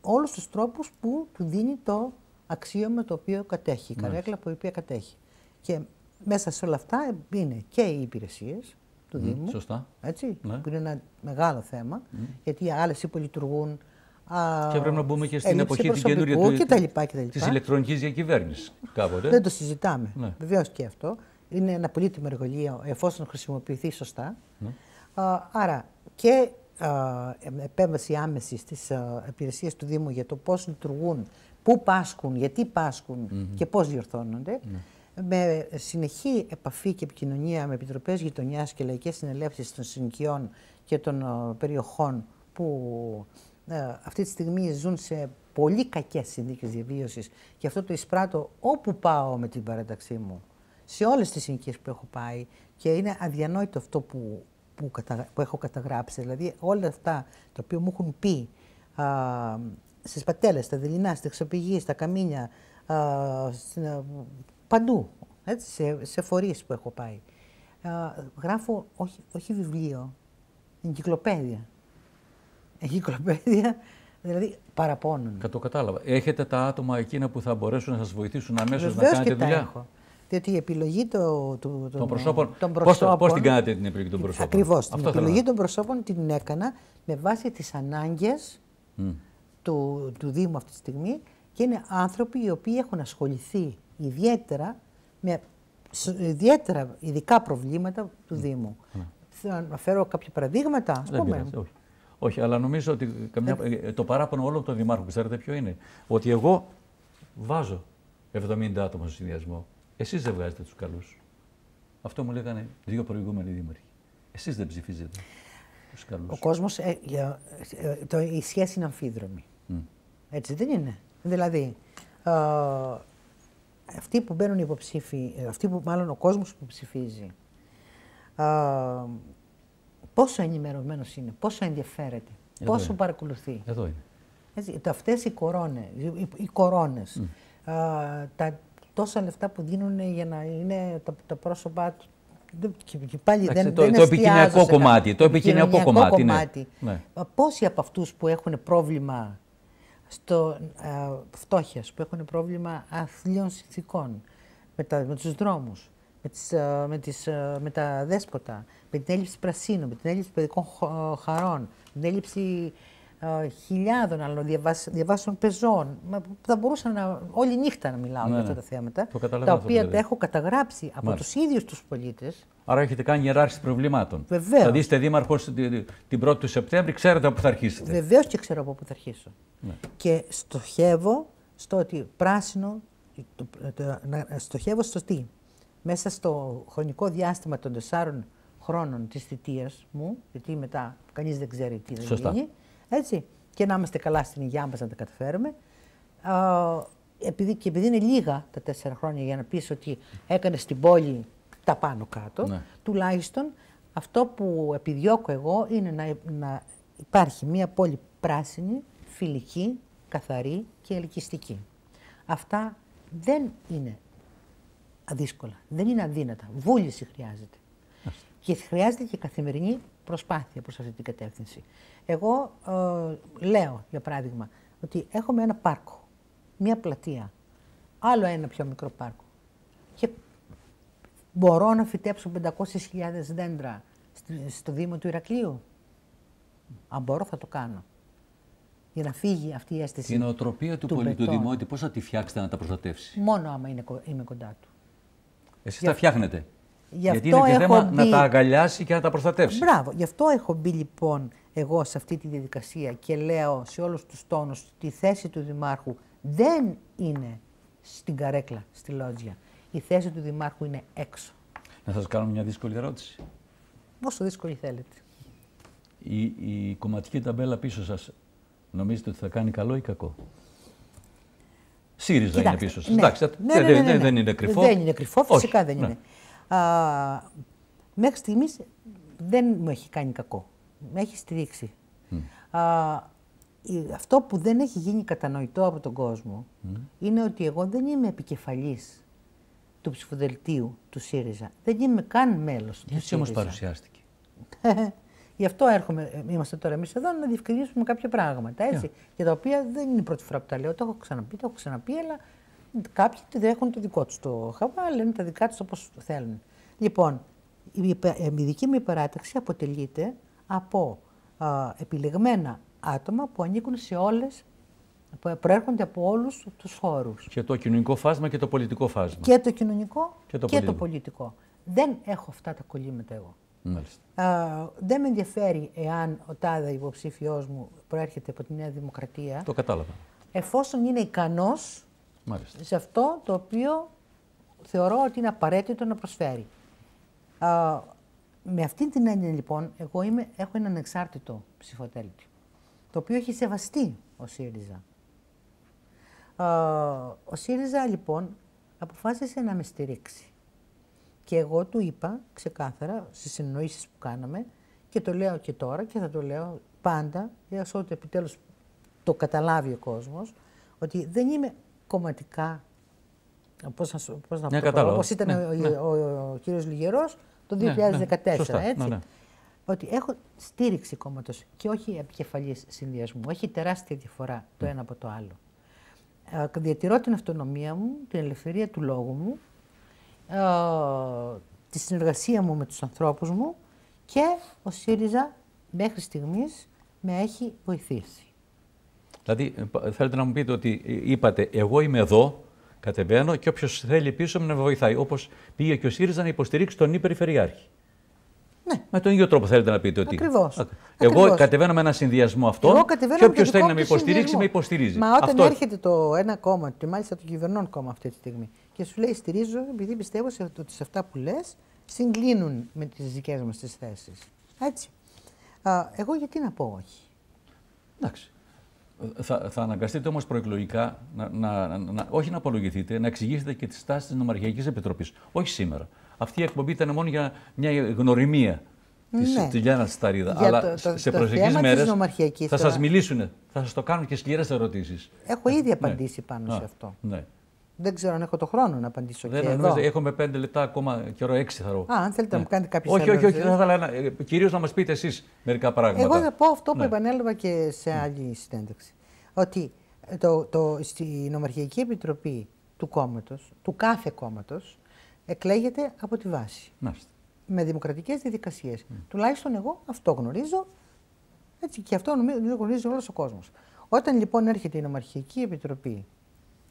Speaker 3: όλους τους τρόπους που του δίνει το αξίωμα το οποίο κατέχει, η καρέκλα που η οποία κατέχει. Και μέσα σε όλα αυτά είναι και οι υπηρεσίες του Δήμου, σωστά. Έτσι, ναι. που είναι ένα μεγάλο θέμα, γιατί οι άλλες υπολειτουργούν, και πρέπει να μπούμε και στην εποχή την καινούργια της
Speaker 1: ηλεκτρονικής διακυβέρνησης κάποτε. Δεν το συζητάμε. Ναι.
Speaker 3: Βεβαίως και αυτό. Είναι ένα πολύτιμο εργολείο εφόσον χρησιμοποιηθεί σωστά. Ναι. Α, άρα και α, επέμβαση άμεση στις υπηρεσίες του Δήμου για το πώς λειτουργούν, πού πάσχουν, γιατί πάσχουν και πώς διορθώνονται. Ναι. Με συνεχή επαφή και επικοινωνία με επιτροπές γειτονιάς και λαϊκές συνελεύσεις των συνοικιών και των περιοχών που ε, αυτή τη στιγμή ζουν σε πολύ κακές συνθήκε διαβίωσης και αυτό το εισπράττω όπου πάω με την παράταξή μου. Σε όλες τις συνοικίε που έχω πάει και είναι αδιανόητο αυτό που, που, κατα, έχω καταγράψει. Δηλαδή, όλα αυτά τα οποία μου έχουν πει στις πατέλες, στα δειλινά, στι στα καμίνια, α, παντού, σε, σε φορείς που έχω πάει. γράφω όχι, όχι βιβλίο, εγκυκλοπαίδεια εγκυκλοπαίδεια. Δηλαδή
Speaker 1: παραπώνουν. Κα το κατάλαβα. Έχετε τα άτομα εκείνα που θα μπορέσουν να σας βοηθήσουν αμέσως να κάνετε και δουλειά. Τα έχω.
Speaker 3: Διότι η επιλογή το, του, των, προσώπων. Των προσώπων Πώ την κάνετε την επιλογή των προσώπων. Ακριβώς. Την επιλογή των προσώπων την έκανα με βάση τις ανάγκες του, του Δήμου αυτή τη στιγμή και είναι άνθρωποι οι οποίοι έχουν ασχοληθεί ιδιαίτερα με ιδιαίτερα ειδικά προβλήματα του Δήμου. Mm. Ναι. Θα αναφέρω κάποια παραδείγματα, πούμε.
Speaker 1: Όχι, αλλά νομίζω ότι καμιά... Ε. Ε, το παράπονο όλων των δημάρχων, ξέρετε ποιο είναι. Ότι εγώ βάζω 70 άτομα στο συνδυασμό. Εσείς δεν βγάζετε τους καλούς. Αυτό μου λέγανε δύο προηγούμενοι δήμαρχοι. Εσείς δεν ψηφίζετε τους καλούς. Ο
Speaker 3: κόσμος. Ε, ε, η σχέση είναι αμφίδρομη. Mm. Έτσι δεν είναι. Δηλαδή, αυτοί που μπαίνουν υποψήφοι, ε, αυτοί που μάλλον ο κόσμος που ψηφίζει, πόσο ενημερωμένος είναι, πόσο ενδιαφέρεται, πόσο παρακολουθεί. Εδώ είναι. Έτσι, αυτές οι, κορώνες, οι, κορώνες, τα τόσα λεφτά που δίνουν για να είναι τα, πρόσωπά του, και πάλι δεν, το, δεν το επικοινωνιακό κομμάτι. Το επικοινωνιακό κομμάτι. κομμάτι. Ναι. ναι. Πόσοι από αυτούς που έχουν πρόβλημα στο, που έχουν πρόβλημα αθλίων συνθήκων, με, με τους δρόμους, με, τις, ε, ε, με, τα δέσποτα, με την έλλειψη πρασίνου, με την έλλειψη παιδικών ε, χαρών, με την έλλειψη ε, χιλιάδων άλλων διαβάσεων πεζών. Θα μπορούσα να, όλη νύχτα να μιλάω ναι, για αυτά τα θέματα, τα οποία τα έχω καταγράψει από τους ίδιους τους πολίτες.
Speaker 1: Άρα έχετε κάνει ιεράρχηση προβλημάτων. Βεβαίως. Θα είστε δήμαρχο την 1η του Σεπτέμβρη, ξέρετε από πού θα αρχίσετε.
Speaker 3: Βεβαίως και ξέρω από πού θα αρχίσω. Ναι. Και στοχεύω στο ότι πράσινο, το, το, το, να στοχεύω στο τι μέσα στο χρονικό διάστημα των τεσσάρων χρόνων της θητείας μου, γιατί μετά κανείς δεν ξέρει τι θα γίνει, έτσι, και να είμαστε καλά στην υγειά μας να τα καταφέρουμε, επειδή, και επειδή είναι λίγα τα τέσσερα χρόνια για να πεις ότι έκανες την πόλη τα πάνω κάτω, ναι. τουλάχιστον αυτό που επιδιώκω εγώ είναι να, να υπάρχει μια πόλη πράσινη, φιλική, καθαρή και ελκυστική. Αυτά δεν είναι Αδύσκολα. Δεν είναι αδύνατα. Βούληση χρειάζεται. Και χρειάζεται και καθημερινή προσπάθεια προς αυτή την κατεύθυνση. Εγώ ε, λέω, για παράδειγμα, ότι έχουμε ένα πάρκο, μία πλατεία, άλλο ένα πιο μικρό πάρκο. Και μπορώ να φυτέψω 500.000 δέντρα στο Δήμο του Ηρακλείου. Αν μπορώ θα το κάνω. Για να φύγει αυτή η αίσθηση. Η
Speaker 1: νοοτροπία του, του πολιτικού πώς θα τη φτιάξετε να τα προστατεύσει.
Speaker 3: Μόνο άμα είμαι κοντά του.
Speaker 1: Εσείς τα φτιάχνετε. Γιατί είναι και θέμα να τα αγκαλιάσει και να τα προστατεύσει. Μπράβο.
Speaker 3: Γι' αυτό έχω μπει λοιπόν εγώ σε αυτή τη διαδικασία και λέω σε όλους τους τόνους ότι τη θέση του Δημάρχου δεν είναι στην καρέκλα, στη Λότζια. Η θέση του Δημάρχου είναι έξω.
Speaker 1: Να σας κάνω μια δύσκολη ερώτηση.
Speaker 3: Όσο δύσκολη θέλετε.
Speaker 1: Η, η κομματική ταμπέλα πίσω σας νομίζετε ότι θα κάνει καλό ή κακό. ΣΥΡΙΖΑ Κοιτάξτε, είναι πίσω. Ναι. Εντάξει, ναι, ναι, ναι, Δεν είναι κρυφό. Δεν είναι κρυφό, φυσικά δεν είναι.
Speaker 3: Α, μέχρι στιγμής δεν μου έχει κάνει κακό. Με έχει στηρίξει. αυτό που δεν έχει γίνει κατανοητό από τον κόσμο είναι ότι εγώ δεν είμαι επικεφαλής του ψηφοδελτίου του ΣΥΡΙΖΑ. Δεν είμαι καν μέλος του ΣΥΡΙΖΑ. όμω παρουσιάστηκε. Γι' αυτό έρχομαι, ε, είμαστε τώρα εμείς εδώ να διευκρινίσουμε κάποια πράγματα. Έτσι, yeah. Ναι. Για τα οποία δεν είναι η πρώτη φορά που τα λέω. Το έχω ξαναπεί, το έχω ξαναπεί, αλλά κάποιοι έχουν το δικό τους το χαβά, λένε τα δικά τους όπως θέλουν. Λοιπόν, η, ε, η δική μου υπεράταξη αποτελείται από α, επιλεγμένα άτομα που ανήκουν σε όλες που προέρχονται από όλους τους χώρους.
Speaker 1: Και το κοινωνικό φάσμα και το πολιτικό φάσμα. Και το
Speaker 3: κοινωνικό και το, και πολιτικό. το πολιτικό. Δεν έχω αυτά τα κολλήματα εγώ δεν με ενδιαφέρει εάν ο Τάδα, υποψήφιό μου προέρχεται από τη Νέα Δημοκρατία. Το κατάλαβα. Εφόσον είναι ικανός σε αυτό το οποίο θεωρώ ότι είναι απαραίτητο να προσφέρει. με αυτή την έννοια λοιπόν, εγώ είμαι, έχω έναν εξάρτητο ψηφοτέλτη, το οποίο έχει σεβαστεί ο ΣΥΡΙΖΑ. ο ΣΥΡΙΖΑ λοιπόν αποφάσισε να με στηρίξει. Και εγώ του είπα ξεκάθαρα στις συνεννοήσεις που κάναμε και το λέω και τώρα και θα το λέω πάντα, για ό,τι επιτέλους το καταλάβει ο κόσμος ότι δεν είμαι κομματικά, Πώς να, ναι, πω, όπως ήταν ναι, ναι. ο, ο, ο κύριος Λιγερός το 2014, έτσι. Ότι έχω στήριξη κόμματος και όχι επικεφαλής συνδυασμού. Έχει τεράστια διαφορά το ένα από το άλλο. Ε, διατηρώ την αυτονομία μου, την ελευθερία του λόγου μου ε, τη συνεργασία μου με τους ανθρώπους μου και ο ΣΥΡΙΖΑ μέχρι στιγμής με έχει βοηθήσει.
Speaker 1: Δηλαδή θέλετε να μου πείτε ότι είπατε εγώ είμαι εδώ, κατεβαίνω και όποιος θέλει πίσω με βοηθάει. Όπως πήγε και ο ΣΥΡΙΖΑ να υποστηρίξει τον ή περιφερειάρχη. Ναι. Με τον ίδιο τρόπο θέλετε να πείτε ότι. Ακριβώς. Εγώ Ακριβώς. κατεβαίνω με ένα συνδυασμό αυτό. και όποιο θέλει να με υποστηρίξει, συνδυασμό. με υποστηρίζει. Μα όταν αυτό... έρχεται
Speaker 3: το ένα κόμμα, και μάλιστα το κυβερνών κόμμα αυτή τη στιγμή, και σου λέει στηρίζω επειδή πιστεύω σε, ότι σε αυτά που λες συγκλίνουν με τις δικές μας τις θέσεις. Έτσι. εγώ γιατί να πω όχι.
Speaker 1: Εντάξει. Θα, θα αναγκαστείτε όμως προεκλογικά, να, να, να, όχι να απολογηθείτε, να εξηγήσετε και τη στάση της Νομαρχιακής Επιτροπής. Όχι σήμερα. Αυτή η εκπομπή ήταν μόνο για μια γνωριμία της ναι. Σταρίδα. Για Αλλά το, το, σε προσεχείς μέρε θα σας μιλήσουν, θα σας το κάνουν και σκληρές ερωτήσεις. Έχω ήδη ε, ναι. απαντήσει ναι. πάνω σε αυτό. Ναι.
Speaker 3: Δεν ξέρω αν έχω το χρόνο να απαντήσω δεν και νομίζω, εδώ.
Speaker 1: Έχουμε πέντε λεπτά ακόμα, καιρό έξι θα ρω. Α, αν θέλετε να ναι. μου κάνετε κάποιες όχι, Όχι, όχι, θα ήθελα ε, κυρίως να μας πείτε εσείς μερικά πράγματα. Εγώ θα πω αυτό που ναι.
Speaker 3: επανέλαβα και σε ναι. άλλη ναι. συνέντευξη. Ότι το, το, στη Νομαρχιακή Επιτροπή του κόμματος, του κάθε κόμματος, εκλέγεται από τη βάση. Μάλιστα. Με δημοκρατικές διαδικασίες. Τουλάχιστον εγώ αυτό γνωρίζω έτσι, και αυτό νομίζω γνωρίζει όλος ο κόσμος. Όταν λοιπόν έρχεται η Νομαρχιακή Επιτροπή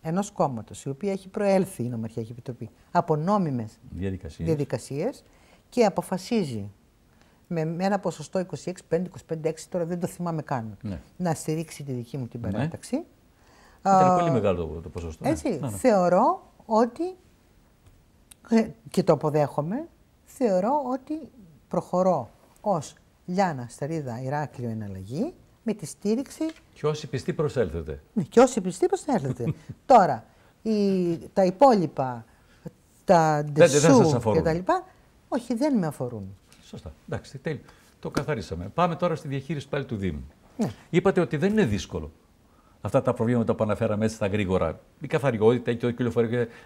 Speaker 3: ενός κόμματος, η οποία έχει προέλθει η Νομαρχιακή Επιτροπή από νόμιμες διαδικασίες και αποφασίζει με ένα ποσοστό 26, 5, 25, 6, τώρα δεν το θυμάμαι καν, ναι. να στηρίξει τη δική μου την ναι. παράταξη. Ναι. Ήταν πολύ
Speaker 1: μεγάλο το, ποσοστό. Ναι. Έτσι, ναι.
Speaker 3: θεωρώ ότι, ε, και το αποδέχομαι, θεωρώ ότι προχωρώ ως Λιάνα Σταρίδα Ηράκλειο Εναλλαγή, με τη στήριξη.
Speaker 1: Και όσοι πιστοί προσέλθετε.
Speaker 3: Ναι, και όσοι πιστοί
Speaker 1: προσέλθετε.
Speaker 3: Τώρα, η, τα υπόλοιπα, τα ντεσού και τα λοιπά, όχι, δεν με αφορούν.
Speaker 1: Σωστά. Εντάξει, τέλει. Το καθαρίσαμε. Πάμε τώρα στη διαχείριση πάλι του Δήμου. Ναι. Είπατε ότι δεν είναι δύσκολο. Αυτά τα προβλήματα που αναφέραμε έτσι στα γρήγορα, η καθαριότητα και το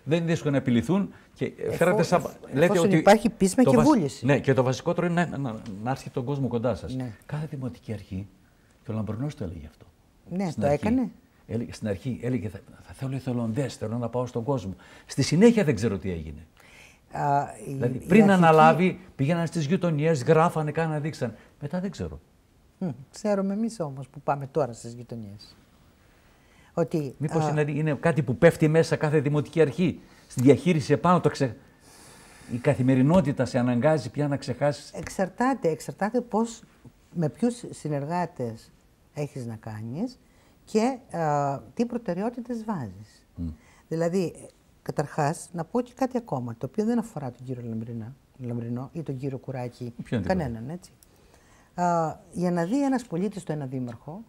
Speaker 1: δεν είναι δύσκολο να επιληθούν. Και φέρατε σαν. λέτε ότι υπάρχει πείσμα και βουλήση. Ναι, και το βασικότερο είναι να, να, τον κόσμο κοντά σας. Ναι. Κάθε δημοτική αρχή και ο Λαμπρινός το έλεγε αυτό.
Speaker 3: Ναι, στην το έκανε.
Speaker 1: Έλεγε, στην αρχή έλεγε θα, θα θέλω εθελοντέ, θέλω να πάω στον κόσμο. Στη συνέχεια δεν ξέρω τι έγινε.
Speaker 3: Α, δηλαδή, πριν αναλάβει,
Speaker 1: πήγαιναν στις γειτονιές, γράφανε, κάνανε, δείξαν. Μετά δεν ξέρω.
Speaker 3: ξέρουμε εμείς όμως που πάμε τώρα στις γειτονιές.
Speaker 1: Ότι, Μήπως είναι, κάτι που πέφτει μέσα κάθε δημοτική αρχή, στη διαχείριση επάνω, το ξε... η καθημερινότητα σε αναγκάζει πια να ξεχάσεις. Εξαρτάται, εξαρτάται πώς με ποιους
Speaker 3: συνεργάτες έχεις να κάνεις και ε, τι προτεραιότητες βάζεις. Δηλαδή, καταρχάς, να πω και κάτι ακόμα, το οποίο δεν αφορά τον κύριο Λαμπρινά, Λαμπρινό ή τον κύριο Κουράκη, κανέναν, έτσι. Ε, για να δει ένας πολίτης το ένα δήμαρχο,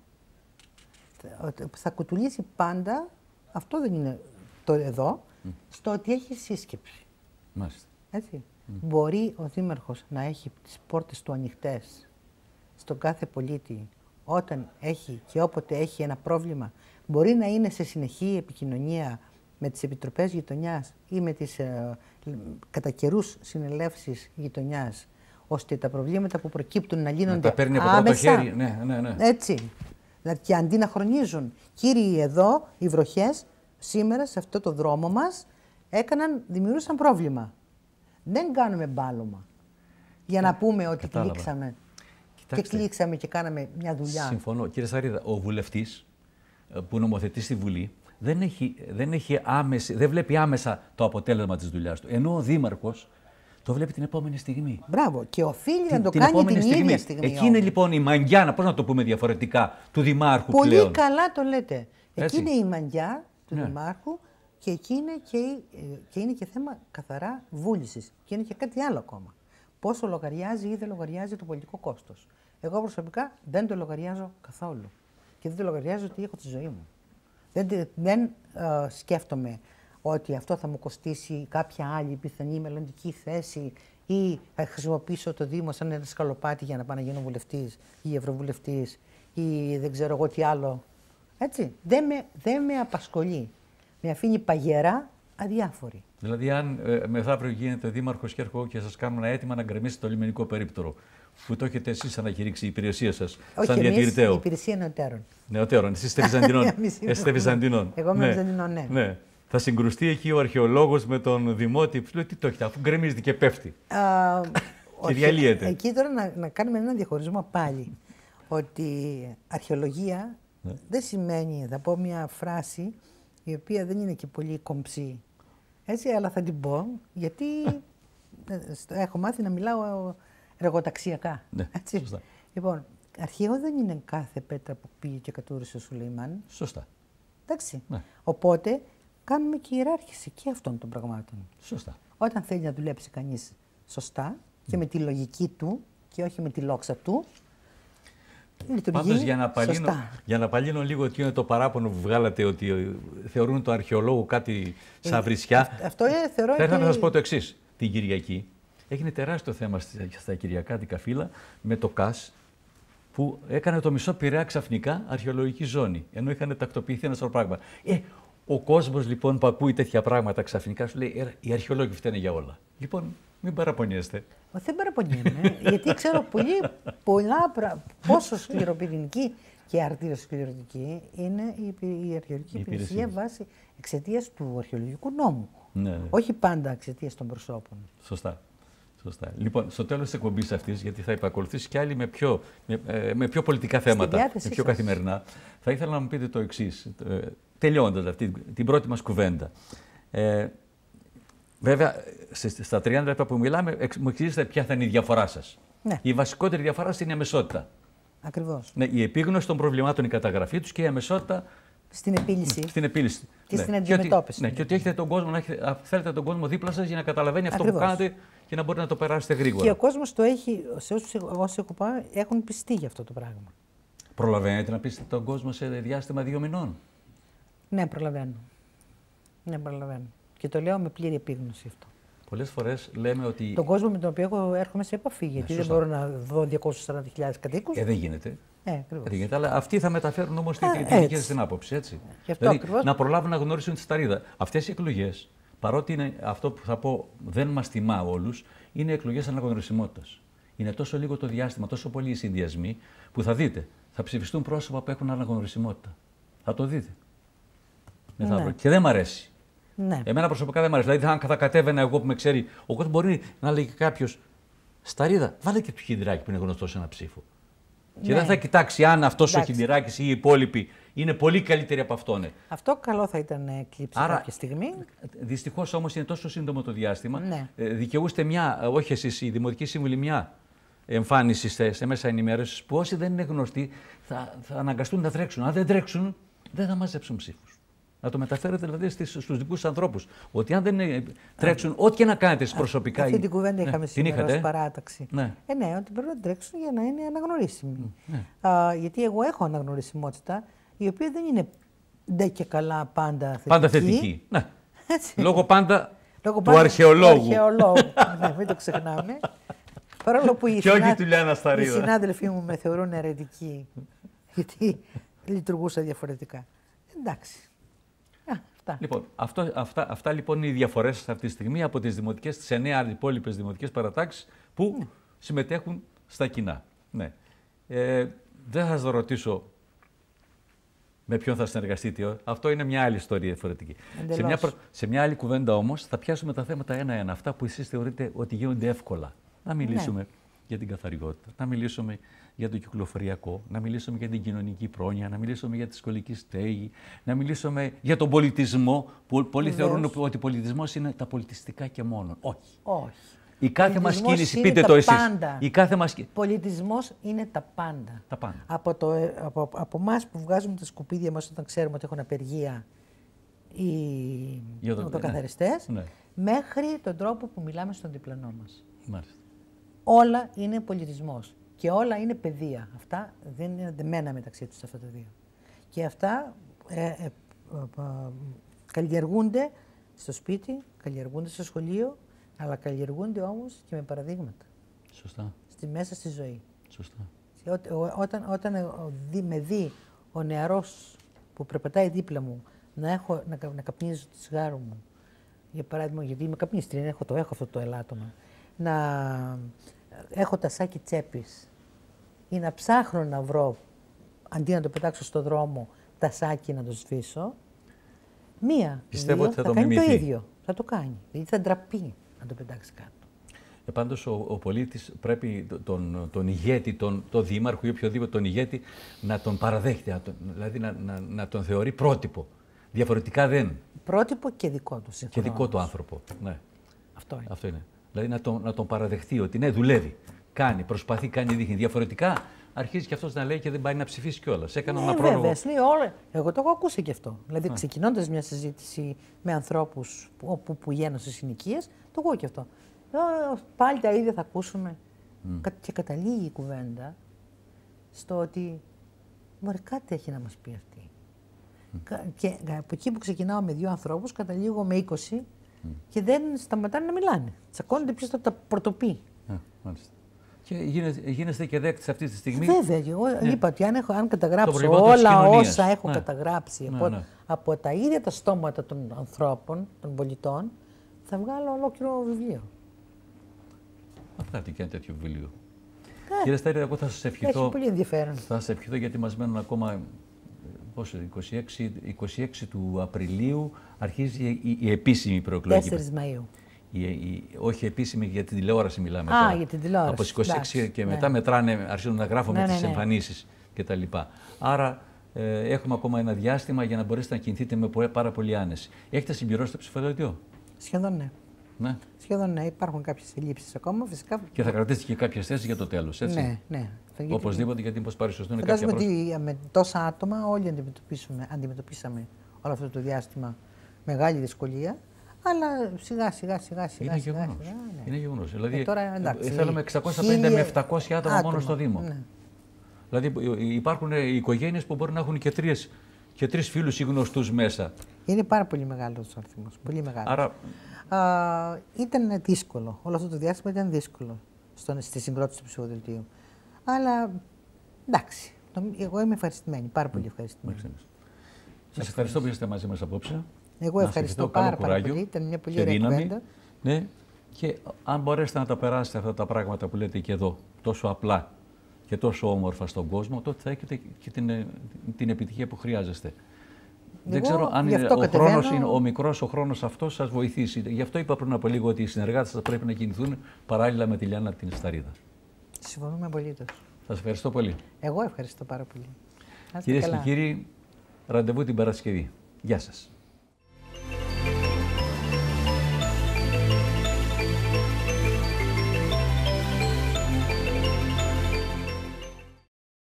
Speaker 3: θα κουτουλήσει πάντα, αυτό δεν είναι το εδώ, στο ότι έχει σύσκεψη. Μάλιστα. Έτσι. Μπορεί ο δήμαρχος να έχει τις πόρτες του ανοιχτές στον κάθε πολίτη όταν έχει και όποτε έχει ένα πρόβλημα μπορεί να είναι σε συνεχή επικοινωνία με τις επιτροπές γειτονιάς ή με τις ε, κατά καιρούς συνελεύσεις γειτονιάς ώστε τα προβλήματα που προκύπτουν να λύνονται να τα παίρνει από άμεσα. Το χέρι. Ναι, ναι, ναι. Έτσι. Δηλαδή, και αντί να χρονίζουν. Κύριοι εδώ, οι βροχές, σήμερα σε αυτό το δρόμο μας, έκαναν, δημιούργησαν πρόβλημα. Δεν κάνουμε μπάλωμα. Για να ε, πούμε ότι Κατάλαβα. Κοιτάξτε, και κλείξαμε και κάναμε μια δουλειά. Συμφωνώ.
Speaker 1: Κύριε Σαρίδα, ο βουλευτής ε, που νομοθετεί στη Βουλή δεν, έχει, δεν, έχει άμεση, δεν βλέπει άμεσα το αποτέλεσμα της δουλειάς του. Ενώ ο Δήμαρχος το βλέπει την επόμενη στιγμή.
Speaker 3: Μπράβο. Και οφείλει να το την κάνει την στιγμή. ίδια στιγμή. Εκεί είναι
Speaker 1: λοιπόν η να πώς να το πούμε διαφορετικά, του Δημάρχου Πολύ
Speaker 3: καλά το λέτε. Εκεί είναι η μαγκιά του ναι. Δημάρχου και, είναι και, ε, και είναι και θέμα καθαρά βούλησης. Και είναι και κάτι άλλο ακόμα πόσο λογαριάζει ή δεν λογαριάζει το πολιτικό κόστος. Εγώ προσωπικά δεν το λογαριάζω καθόλου. Και δεν το λογαριάζω ότι έχω τη ζωή μου. Δεν, δεν ε, σκέφτομαι ότι αυτό θα μου κοστίσει κάποια άλλη πιθανή μελλοντική θέση ή θα χρησιμοποιήσω το Δήμο σαν ένα σκαλοπάτι για να πάω να γίνω βουλευτής ή ευρωβουλευτής ή δεν ξέρω εγώ τι άλλο. Έτσι. δεν με απασχολεί. Με αφήνει παγερά αδιάφοροι.
Speaker 1: Δηλαδή, αν ε, μεθαύριο γίνεται δήμαρχος και έρχομαι και σας κάνω ένα αίτημα να γκρεμίσετε το λιμενικό περίπτωρο, που το έχετε εσείς ανακηρύξει η υπηρεσία σας, σαν διατηρητέο. Όχι, η
Speaker 3: υπηρεσία νεωτέρων. Νεωτέρων, εσείς είστε Βυζαντινών. Εγώ είμαι ναι. Βυζαντινών, ναι. ναι.
Speaker 1: Θα συγκρουστεί εκεί ο αρχαιολόγος με τον δημότη. Λέω τι το έχετε, αφού γκρεμίζεται και πέφτει.
Speaker 3: και διαλύεται. Εκεί τώρα να, να κάνουμε ένα διαχωρισμό πάλι. ότι αρχαιολογία ναι. δεν σημαίνει, θα πω μια φράση, η οποία δεν είναι και πολύ κομψή. Έτσι, αλλά θα την πω, γιατί ε, έχω μάθει να μιλάω εργοταξιακά. Ναι, Σωστά. Λοιπόν, αρχαίο δεν είναι κάθε πέτρα που πήγε και κατούρισε ο Σουλεϊμάν. Σωστά. Εντάξει. Ναι. Οπότε κάνουμε και ιεράρχηση και αυτών των πραγμάτων. Σωστά. Όταν θέλει να δουλέψει κανείς σωστά και ναι. με τη λογική του και όχι με τη λόξα του, Πάντως για να παλύνω,
Speaker 1: Για να παλύνω λίγο τι είναι το παράπονο που βγάλατε ότι θεωρούν το αρχαιολόγο κάτι ε, σαν βρισιά. Ε,
Speaker 3: αυτό ε, θεωρώ... Θα ήθελα να σας πω το
Speaker 1: εξής. Την Κυριακή έγινε τεράστιο θέμα στα Κυριακά την με το ΚΑΣ που έκανε το μισό Πειραιά ξαφνικά αρχαιολογική ζώνη, ενώ είχαν τακτοποιηθεί ένα σωρό πράγματα. Ε, ο κόσμος λοιπόν που ακούει τέτοια πράγματα ξαφνικά σου λέει: «Ε, Οι αρχαιολόγοι φταίνουν για όλα. Λοιπόν, μην παραπονιέστε. Δεν
Speaker 3: παραπονιέμαι, γιατί ξέρω πολύ, πολλά πράγματα. Πόσο σκληροπυρηνική και αρτηροσκληροτική είναι η, η αρχαιολογική η υπηρεσία βάσει εξαιτίας του αρχαιολογικού νόμου. Ναι, ναι. Όχι πάντα εξαιτίας των προσώπων.
Speaker 1: Σωστά. Σωστά. Λοιπόν, στο τέλος της εκπομπής αυτής, γιατί θα υπακολουθήσει κι άλλη με πιο, με, ε, με πιο πολιτικά θέματα, με πιο καθημερινά, θα ήθελα να μου πείτε το εξής. Ε, Τελειώντας αυτή την πρώτη μας κουβέντα. Ε, Βέβαια, στα 30 λεπτά που μιλάμε, μου εξηγήσατε ποια θα είναι η διαφορά σας. Ναι. Η βασικότερη διαφορά είναι η αμεσότητα. Ακριβώς. Ναι, η επίγνωση των προβλημάτων, η καταγραφή τους και η αμεσότητα. Στην επίλυση. Στην επίλυση. Και ναι. στην αντιμετώπιση. ναι, και ότι έχετε τον κόσμο, να έχετε, θέλετε τον κόσμο δίπλα σας για να καταλαβαίνει αυτό που κάνετε και να μπορείτε να το περάσετε γρήγορα. Και ο
Speaker 3: κόσμος το έχει, σε όσους έχω πάει, έχουν πιστεί για αυτό το πράγμα.
Speaker 1: Προλαβαίνετε να πείσετε τον κόσμο σε διάστημα δύο μηνών.
Speaker 3: Ναι, προλαβαίνω. Ναι, προλαβαίνω. Και το λέω με πλήρη επίγνωση αυτό.
Speaker 1: Πολλές φορές λέμε ότι. Τον
Speaker 3: κόσμο με τον οποίο έχω, έρχομαι σε επαφή, γιατί ναι, δεν μπορώ να δω 240.000 κατοίκους. Ε, δεν γίνεται. Ναι, ε, δεν
Speaker 1: Αλλά αυτοί θα μεταφέρουν όμως ε, την δική στην άποψη. Έτσι. δηλαδή, να προλάβουν να γνωρίσουν τη σταρίδα. Αυτές οι εκλογές, παρότι είναι αυτό που θα πω δεν μας τιμά όλους, είναι εκλογές αναγνωρισιμότητας. Είναι τόσο λίγο το διάστημα, τόσο πολύ οι συνδυασμοί που θα δείτε. Θα ψηφιστούν πρόσωπα που έχουν αναγνωρισιμότητα. Θα το δείτε. Ναι. Και δεν μ' αρέσει. Ναι. Εμένα προσωπικά δεν μου αρέσει. Δηλαδή, αν θα εγώ που με ξέρει, ο κόσμο μπορεί να λέει κάποιο στα ρίδα, βάλε και το χιντράκι που είναι γνωστό σε ένα ψήφο. Και δεν ναι. θα κοιτάξει αν αυτός ο χιντράκι ή οι υπόλοιποι είναι πολύ καλύτεροι από αυτόν. Ε.
Speaker 3: Αυτό καλό θα ήταν ε, κλείψη Άρα, κάποια
Speaker 1: στιγμή. Δυστυχώς όμως είναι τόσο σύντομο το διάστημα. Ναι. Ε, δικαιούστε μια, όχι εσείς, οι δημοτικοί σύμβουλοι, μια εμφάνιση σε, μέσα ενημέρωσης που όσοι δεν είναι γνωστοί θα, θα αναγκαστούν να τρέξουν. Αν δεν τρέξουν, δεν θα μαζέψουν ψήφους. Να το μεταφέρετε δηλαδή στους δικούς σα ανθρώπους. Ότι αν δεν ε, τρέξουν, ό,τι και να κάνετε προσωπικά. Αυτή την κουβέντα ναι, είχαμε σήμερα ως παράταξη. Ναι.
Speaker 3: Ε, ναι, ότι πρέπει να τρέξουν για να είναι αναγνωρίσιμοι. Ναι. Α, γιατί εγώ έχω αναγνωρισιμότητα, η οποία δεν είναι ντε και καλά πάντα
Speaker 1: θετική. Πάντα θετική. Ναι. Έτσι. Λόγω πάντα Λόγω του αρχαιολόγου. Του αρχαιολόγου.
Speaker 3: ναι, μην το ξεχνάμε. Παρόλο που οι, συνά... οι συνάδελφοί μου με θεωρούν αιρετικοί, γιατί λειτουργούσα διαφορετικά. Εντάξει.
Speaker 1: Αυτά. Λοιπόν, αυτό, αυτά, λοιπόν είναι οι διαφορές αυτή τη στιγμή από τις δημοτικές, τις εννέα υπόλοιπες δημοτικές παρατάξεις που ναι. συμμετέχουν στα κοινά. Ναι. Ε, δεν θα σας ρωτήσω με ποιον θα συνεργαστείτε. Ε. Αυτό είναι μια άλλη ιστορία διαφορετική. Σε μια, σε μια, άλλη κουβέντα όμως θα πιάσουμε τα θέματα ένα-ένα. Αυτά που εσείς θεωρείτε ότι γίνονται εύκολα. Να μιλήσουμε. Ναι για την καθαριότητα, να μιλήσουμε για το κυκλοφοριακό, να μιλήσουμε για την κοινωνική πρόνοια, να μιλήσουμε για τη σχολική στέγη, να μιλήσουμε για τον πολιτισμό. Που πολλοί θεωρούν ότι πολιτισμός είναι τα πολιτιστικά και μόνο. Όχι. Όχι. Η κάθε μας κίνηση, πείτε το εσείς. Η κάθε μας...
Speaker 3: Πολιτισμός είναι τα πάντα. Τα πάντα. Από, εμά από, από εμάς που βγάζουμε τα σκουπίδια μας όταν ξέρουμε ότι έχουν απεργία οι οδοκαθαριστές, ναι. μέχρι τον τρόπο που μιλάμε στον διπλανό μας. Μάλιστα όλα είναι πολιτισμός και όλα είναι παιδεία. Αυτά δεν είναι δεμένα μεταξύ τους αυτά τα δύο. Και αυτά ε, ε, ε, καλλιεργούνται στο σπίτι, καλλιεργούνται στο σχολείο, αλλά καλλιεργούνται όμως και με παραδείγματα. Σωστά. Στη, μέσα στη ζωή. Σωστά. όταν, όταν με δει ο νεαρός που περπατάει δίπλα μου να, έχω, να, καπνίζω το τσιγάρο μου, για παράδειγμα, γιατί είμαι καπνίστρια, έχω, έχω αυτό το ελάττωμα να έχω τα σάκι τσέπης ή να ψάχνω να βρω, αντί να το πετάξω στον δρόμο, τα σάκι να το σβήσω, μία, Πιστεύω δύο, ότι θα, το κάνει το ίδιο. Θα το κάνει. Δηλαδή θα ντραπεί να το πετάξει κάτω.
Speaker 1: Επάντως, ο, ο πολίτης πρέπει τον, τον ηγέτη, τον, τον δήμαρχο ή οποιοδήποτε τον ηγέτη να τον παραδέχεται, να δηλαδή να, να, να τον θεωρεί πρότυπο. Διαφορετικά δεν.
Speaker 3: Πρότυπο και δικό του συγχρόνως. Και δικό του
Speaker 1: άνθρωπο. Ναι. Αυτό είναι. Αυτό είναι. Δηλαδή να τον, να τον παραδεχτεί ότι ναι, δουλεύει. Κάνει, προσπαθεί, κάνει, δείχνει. Διαφορετικά αρχίζει και αυτός να λέει και δεν πάει να ψηφίσει κιόλας. Έκανα ναι, ένα βέβαια, Λέει,
Speaker 3: όλα... Εγώ το έχω ακούσει κι αυτό. Δηλαδή, ξεκινώντας μια συζήτηση με ανθρώπους που, που, στις συνοικίες, το ακούω κι αυτό. Ε, πάλι τα ίδια θα ακούσουμε. Mm. Και καταλήγει η κουβέντα στο ότι μπορεί κάτι έχει να μας πει αυτή. Mm. Και από εκεί που ξεκινάω με δύο ανθρώπους, καταλήγω με είκοσι και δεν σταματάνε να μιλάνε. Τσακώνονται ποιο θα τα πρωτοπεί.
Speaker 1: Και γίνεστε και δέκτη αυτή τη στιγμή. Βέβαια, εγώ ναι.
Speaker 3: είπα ότι αν, έχω, αν καταγράψω όλα όσα έχω ναι. καταγράψει ναι, από, ναι. από τα ίδια τα στόματα των ανθρώπων, των πολιτών, θα βγάλω ολόκληρο βιβλίο.
Speaker 1: Θα βγάλετε και ένα τέτοιο βιβλίο. Ε. Κύριε Στέρη, εγώ θα σας ευχηθώ. πολύ ενδιαφέρον. Θα σας ευχηθώ γιατί μας μένουν ακόμα πόσο, 26, 26 του Απριλίου αρχίζει η, επίσημη προεκλογική. 4 Μαΐου. Η, η, όχι επίσημη για την τηλεόραση μιλάμε Α, για την τηλεόραση. Από τις 26 και ναι. μετά μετράνε, αρχίζουν να γράφουμε ναι, ναι, τις ναι, εμφανίσεις κτλ. Άρα ε, έχουμε ακόμα ένα διάστημα για να μπορέσετε να κινηθείτε με πάρα πολύ άνεση. Έχετε συμπληρώσει το ψηφοδέλτιο.
Speaker 3: Σχεδόν ναι. Ναι. Σχεδόν ναι, υπάρχουν κάποιες ελλείψεις ακόμα. Φυσικά... Και θα
Speaker 1: κρατήσει και κάποιες θέσεις για το τέλος. Ναι, ναι. Οπωσδήποτε γιατί πώ παρουσιαστούν κάποια πράγματα.
Speaker 3: Φαντάζομαι ότι με τόσα άτομα όλοι αντιμετωπίσαμε, αντιμετωπίσαμε όλο αυτό το διάστημα μεγάλη δυσκολία. Αλλά σιγά σιγά σιγά σιγά. Είναι γεγονό. Ναι. Είναι γεγονός.
Speaker 1: Ε, δηλαδή ε, τώρα, εντάξει, θέλουμε 650 με 700 άτομα, άτομα, μόνο στο Δήμο. Ναι. Δηλαδή ε, υπάρχουν ε, οικογένειες που μπορεί να έχουν και τρεις και τρεις ή γνωστούς μέσα. Είναι
Speaker 3: πάρα πολύ μεγάλος ο αριθμός. πολύ μεγάλος. Άρα Α, ήταν δύσκολο. Όλο αυτό το διάστημα ήταν δύσκολο
Speaker 1: στον, στη συγκρότηση του ψηφοδελτίου.
Speaker 3: Αλλά εντάξει. Εγώ είμαι ευχαριστημένη. Πάρα πολύ ευχαριστημένη.
Speaker 1: Σας ευχαριστώ που είστε μαζί μας απόψε. Εγώ ευχαριστώ πάρα, πολύ. Ήταν μια πολύ ωραία κουβέντα. Ναι. Και αν μπορέσετε να τα περάσετε αυτά τα πράγματα που λέτε και εδώ, τόσο απλά και τόσο όμορφα στον κόσμο, τότε θα έχετε και την, την επιτυχία που χρειάζεστε. Δεν ξέρω αν ο χρόνος είναι ο μικρός, ο χρόνος αυτός σας βοηθήσει. Γι' αυτό είπα πριν από λίγο ότι οι συνεργάτες θα πρέπει να κινηθούν παράλληλα με τη Λιάννα την Σταρίδα.
Speaker 3: Συμφωνούμε απολύτως.
Speaker 1: Σας ευχαριστώ πολύ.
Speaker 3: Εγώ ευχαριστώ πάρα πολύ. Κυρίες και
Speaker 1: κύριοι, ραντεβού την Παρασκευή. Γεια σας.